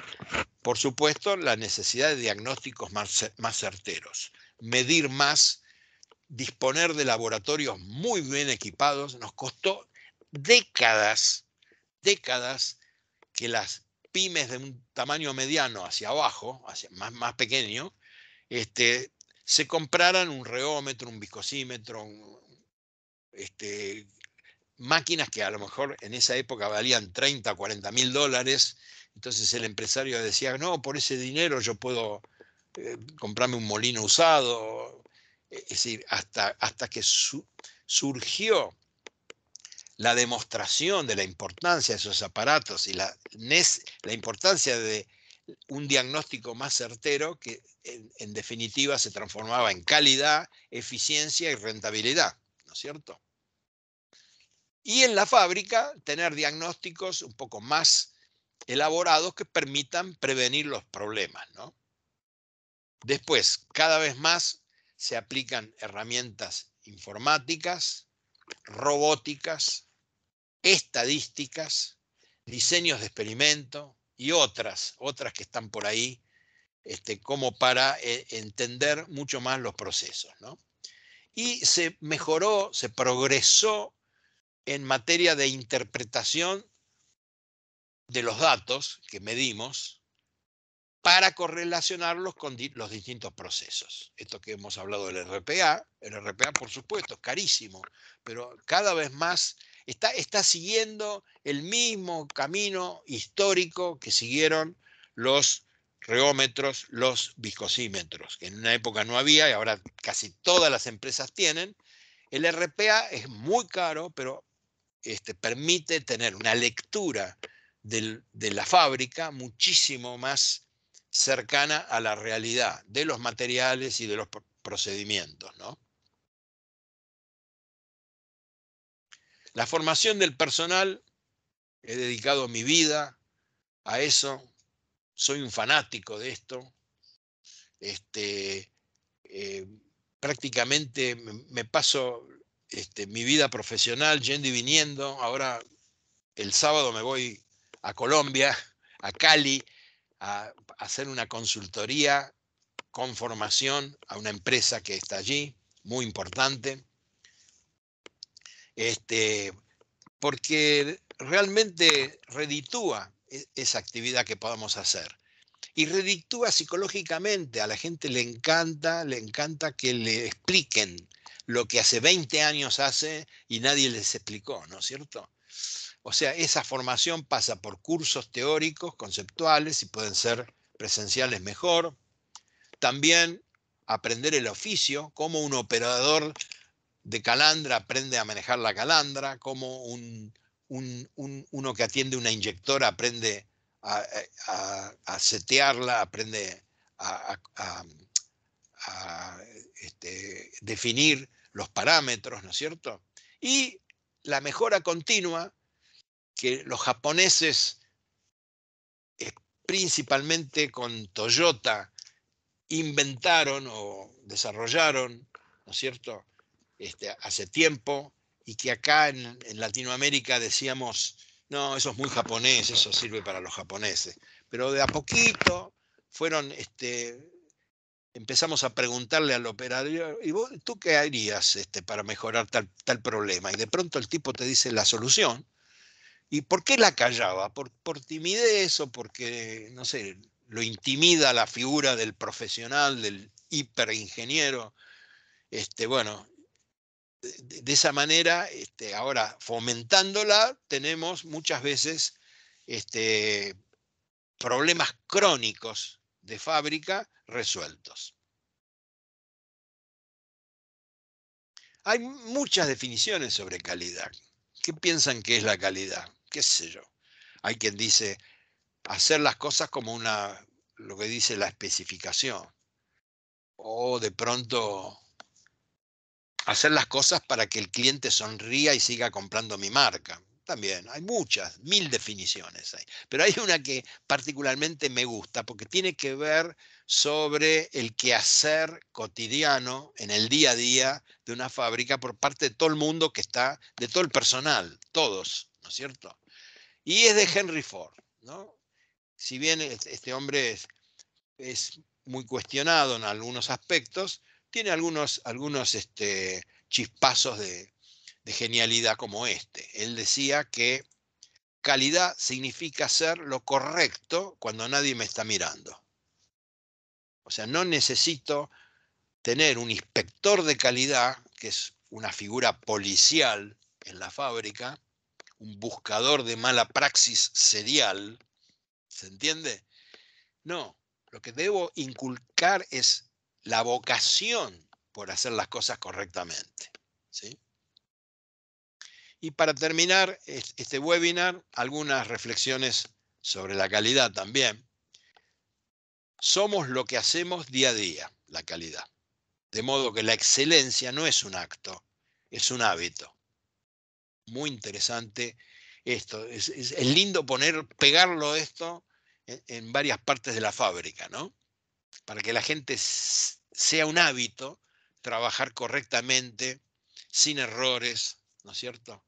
Por supuesto, la necesidad de diagnósticos más, certeros, medir más, disponer de laboratorios muy bien equipados, nos costó décadas, décadas que las pymes de un tamaño mediano hacia abajo, hacia más, más pequeño, este, se compraran un reómetro, un viscosímetro, este, máquinas que a lo mejor en esa época valían 30, 40 mil dólares. Entonces el empresario decía, no, por ese dinero yo puedo eh, comprarme un molino usado. Es decir, hasta, hasta que surgió la demostración de la importancia de esos aparatos y la, la importancia de un diagnóstico más certero que en, definitiva se transformaba en calidad, eficiencia y rentabilidad, ¿no es cierto? Y en la fábrica tener diagnósticos un poco más elaborados que permitan prevenir los problemas, ¿no? Después, cada vez más se aplican herramientas informáticas, robóticas, estadísticas, diseños de experimento, y otras, otras que están por ahí, este, como para eh, entender mucho más los procesos. Y se mejoró, se progresó en materia de interpretación de los datos que medimos para correlacionarlos con los distintos procesos. Esto que hemos hablado del RPA, el RPA por supuesto es carísimo, pero cada vez más está, siguiendo el mismo camino histórico que siguieron los reómetros, los viscosímetros, que en una época no había y ahora casi todas las empresas tienen. El RPA es muy caro, pero este, permite tener una lectura de la fábrica muchísimo más cercana a la realidad de los materiales y de los procedimientos. ¿no? La formación del personal, he dedicado mi vida a eso, soy un fanático de esto. Este, eh, prácticamente me paso este, mi vida profesional yendo y viniendo. Ahora el sábado me voy a Colombia, a Cali, a hacer una consultoría con formación a una empresa que está allí, muy importante este, porque realmente reditúa e-, esa actividad que podamos hacer. Y reditúa psicológicamente, a la gente le encanta, le encanta que le expliquen lo que hace 20 años hace y nadie les explicó, ¿no es cierto? O sea, esa formación pasa por cursos teóricos, conceptuales, y pueden ser presenciales mejor. También aprender el oficio, como un operador de calandra aprende a manejar la calandra, como un, uno que atiende una inyectora aprende a, eh, setearla, aprende a, este, definir los parámetros, ¿no es cierto? Y la mejora continua que los japoneses, eh, principalmente con Toyota, inventaron o desarrollaron, ¿no es cierto? Este, hace tiempo y que acá en, Latinoamérica decíamos, no, eso es muy japonés, eso sirve para los japoneses. Pero de a poquito fueron, este, empezamos a preguntarle al operador, ¿y tú qué harías este, para mejorar tal, problema? Y de pronto el tipo te dice la solución. ¿Y por qué la callaba? ¿Por, por timidez o porque, no sé, lo intimida la figura del profesional, del hiperingeniero? Este, bueno, de, esa manera, este, ahora fomentándola, tenemos muchas veces este, problemas crónicos de fábrica resueltos. Hay muchas definiciones sobre calidad. ¿Qué piensan que es la calidad? ¿Qué sé yo? Hay quien dice hacer las cosas como una, lo que dice la especificación. O de pronto hacer las cosas para que el cliente sonría y siga comprando mi marca. También hay muchas, mil definiciones Pero hay una que particularmente me gusta porque tiene que ver sobre el quehacer cotidiano en el día a día de una fábrica por parte de todo el mundo que está, de todo el personal, todos, ¿no es cierto? Y es de Henry Ford, ¿no? Si bien este hombre es, es muy cuestionado en algunos aspectos, tiene algunos, algunos este, chispazos de, de genialidad como este. Él decía que calidad significa hacer lo correcto cuando nadie me está mirando. O sea, no necesito tener un inspector de calidad, que es una figura policial en la fábrica, un buscador de mala praxis serial, ¿se entiende? No, lo que debo inculcar es la vocación por hacer las cosas correctamente. Y para terminar este webinar, algunas reflexiones sobre la calidad también. Somos lo que hacemos día a día, la calidad. De modo que la excelencia no es un acto, es un hábito. Muy interesante esto. Es, lindo poner, pegarlo esto en, en varias partes de la fábrica, ¿no? Para que la gente sea un hábito trabajar correctamente, sin errores, ¿no es cierto?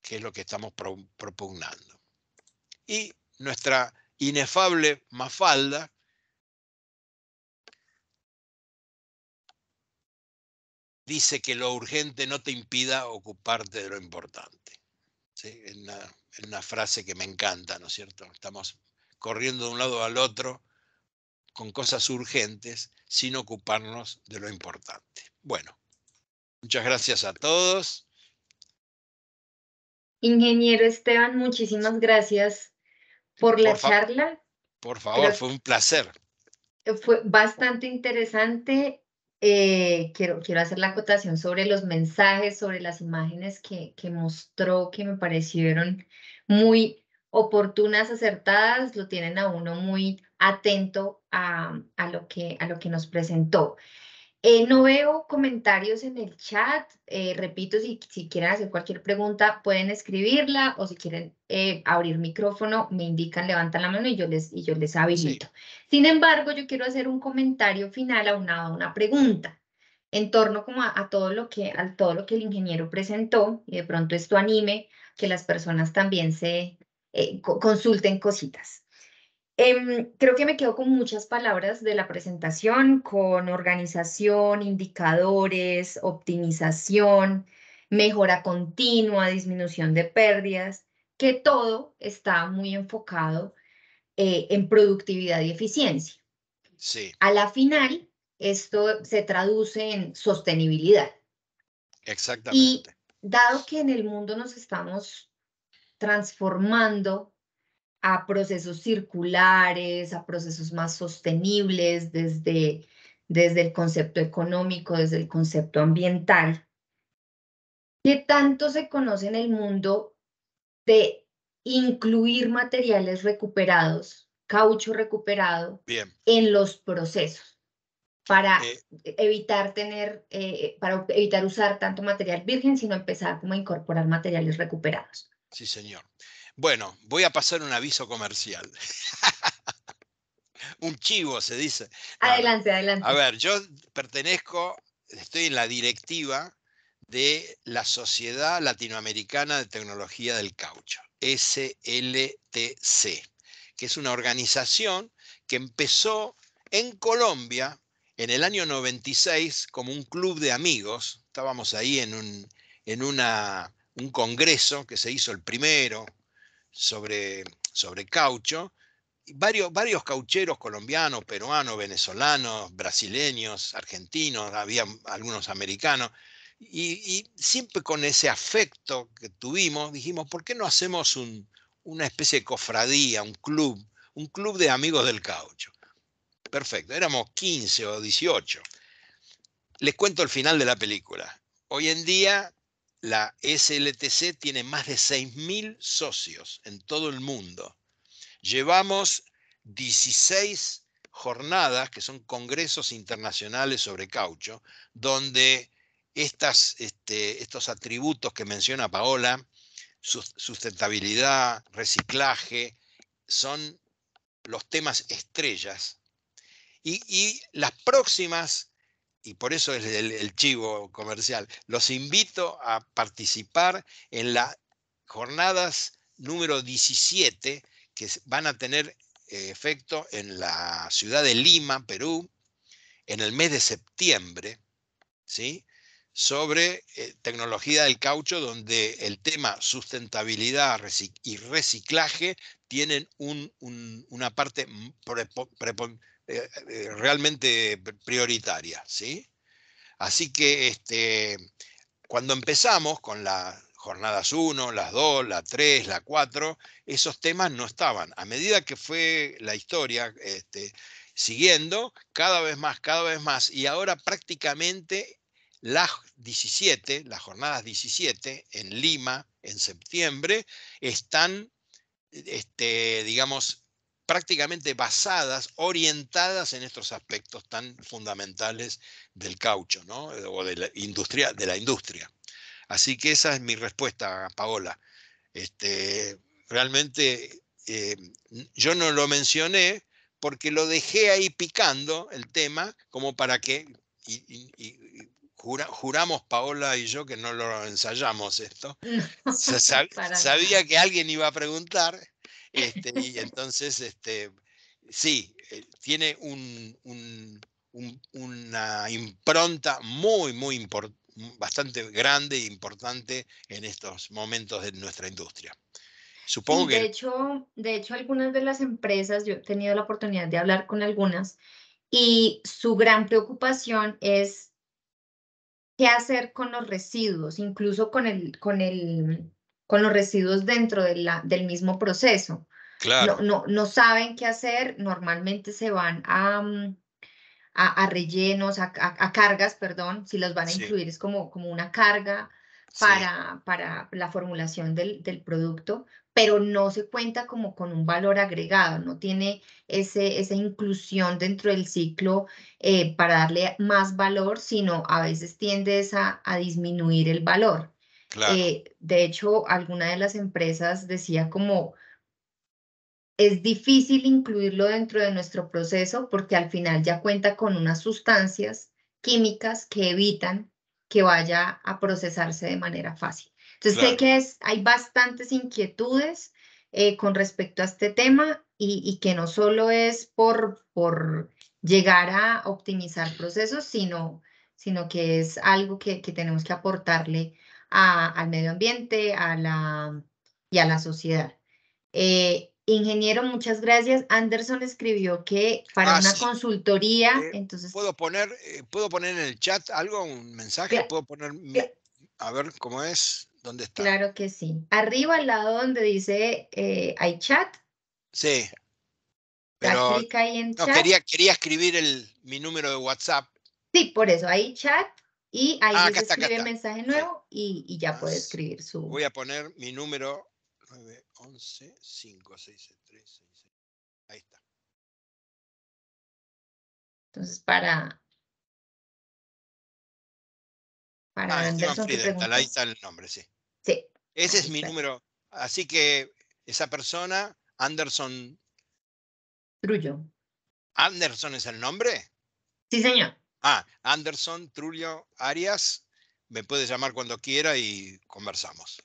Que es lo que estamos propugnando. Y nuestra inefable Mafalda, dice que lo urgente no te impida ocuparte de lo importante. ¿Sí? una, es, una, frase que me encanta, ¿no es cierto? Estamos corriendo de un lado al otro con cosas urgentes sin ocuparnos de lo importante. Bueno, muchas gracias a todos. Ingeniero Esteban, muchísimas gracias por, la charla. Por favor, fue un placer. Fue bastante interesante. Eh, quiero, quiero hacer la acotación sobre los mensajes, sobre las imágenes que, que mostró, que me parecieron muy oportunas, acertadas, lo tienen a uno muy atento a, lo, que, a lo que nos presentó. Eh, no veo comentarios en el chat. Eh, repito, si, si, quieren hacer cualquier pregunta, pueden escribirla o si quieren eh, abrir micrófono, me indican, levantan la mano y yo les, y yo les habilito. Sin embargo, yo quiero hacer un comentario final a una pregunta en torno como a, todo lo que, a todo lo que el ingeniero presentó y de pronto esto anime que las personas también se, eh, consulten cositas. Em, creo que me quedo con muchas palabras de la presentación, con organización, indicadores, optimización, mejora continua, disminución de pérdidas, que todo está muy enfocado eh, en productividad y eficiencia. Sí. A la final, esto se traduce en sostenibilidad. Exactamente. Y dado que en el mundo nos estamos transformando a procesos circulares, a procesos más sostenibles desde, desde el concepto económico, desde el concepto ambiental. ¿Qué tanto se conoce en el mundo de incluir materiales recuperados, caucho recuperado, en los procesos? para eh. evitar tener, eh, para evitar usar tanto material virgen, sino empezar como a incorporar materiales recuperados. Sí, señor. Bueno, voy a pasar un aviso comercial. un chivo, se dice. Adelante, adelante. A ver, yo pertenezco, estoy en la directiva de la Sociedad Latinoamericana de Tecnología del Caucho, SLTC, que es una organización que empezó en Colombia en el año 96 como un club de amigos. Estábamos ahí en, un, en una un congreso que se hizo el primero sobre, sobre caucho. Varios, varios caucheros colombianos, peruanos, venezolanos, brasileños, argentinos, había algunos americanos, y, siempre con ese afecto que tuvimos, dijimos, ¿por qué no hacemos una especie de cofradía, un club, un club de amigos del caucho? Perfecto, éramos 15 o 18. Les cuento el final de la película. Hoy en día la SLTC tiene más de 6.000 socios en todo el mundo. Llevamos 16 jornadas, que son congresos internacionales sobre caucho, donde este, estos atributos que menciona Paola, sustentabilidad, reciclaje, son los temas estrellas. y las próximas y por eso es el, chivo comercial, los invito a participar en las jornadas número 17 que van a tener eh, efecto en la ciudad de Lima, Perú, en el mes de septiembre, ¿sí? sobre eh, tecnología del caucho, donde el tema sustentabilidad y reciclaje tienen una parte preponderante. Eh, eh, realmente prioritaria. ¿sí? Así que este, cuando empezamos con las jornadas 1, las 2, la 3, la 4, esos temas no estaban. A medida que fue la historia este, siguiendo, cada vez más, cada vez más, y ahora prácticamente las 17, las jornadas 17 en Lima en septiembre, están, este, digamos, prácticamente basadas, orientadas en estos aspectos tan fundamentales del caucho, ¿no? O de la industria. De la industria. Así que esa es mi respuesta, Paola. Este, realmente eh, yo no lo mencioné porque lo dejé ahí picando el tema como para que, y, juramos Paola y yo que no lo ensayamos esto, sabía que alguien iba a preguntar este, y entonces, este, sí, eh, tiene una impronta muy, muy importante mm, bastante grande e importante en estos momentos de nuestra industria. Supongo de Hecho, de hecho, algunas de las empresas, yo he tenido la oportunidad de hablar con algunas, y su gran preocupación es qué hacer con los residuos, incluso con el, con el con los residuos dentro de del mismo proceso. No, no, saben qué hacer, normalmente se van a, mm, a, rellenos, a, cargas, perdón, si los van a incluir es como, como una carga para, para la formulación del, del, producto, pero no se cuenta como con un valor agregado, no tiene ese, esa inclusión dentro del ciclo eh, para darle más valor, sino a veces tiende a disminuir el valor. Eh, de hecho, alguna de las empresas decía como, es difícil incluirlo dentro de nuestro proceso porque al final ya cuenta con unas sustancias químicas que evitan que vaya a procesarse de manera fácil. Entonces sé que hay bastantes inquietudes eh, con respecto a este tema y, y, que no solo es por, por llegar a optimizar procesos, sino, sino que es algo que, que tenemos que aportarle al medio ambiente a la, y a la sociedad. Eh, ingeniero, muchas gracias. Anderson escribió que para ah, una consultoría, eh, entonces... ¿puedo poner, eh, ¿Puedo poner en el chat algo, un mensaje? ¿Puedo poner, a ver cómo es? ¿Dónde está? Claro que sí. Arriba al lado donde dice hay chat. Sí. Pero, no, Quería, quería escribir el, mi número de WhatsApp. Sí, por eso, hay chat y ahí ah, escribe mensaje nuevo y, ya puede escribir su... Voy a poner mi número 911 56366 Ahí está. Entonces, para... Para Anderson, ah, ahí está el nombre, sí. Sí. Ese es mi número. Así que esa persona, Anderson... Trullo. ¿Anderson es el nombre? Sí, señor. Ah, Anderson, Trulio, Arias, me puedes llamar cuando quiera y conversamos.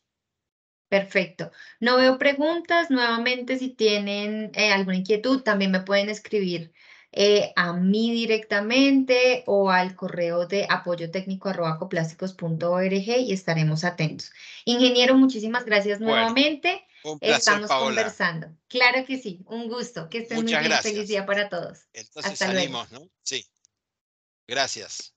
Perfecto. No veo preguntas. Nuevamente, si tienen eh, alguna inquietud, también me pueden escribir eh, a mí directamente o al correo de apoyo técnico y estaremos atentos. Ingeniero, muchísimas gracias nuevamente. Estamos conversando. Claro que sí, un gusto. Que estén muy bien. para todos. Entonces Hasta salimos, ¿no? Sí. Gracias.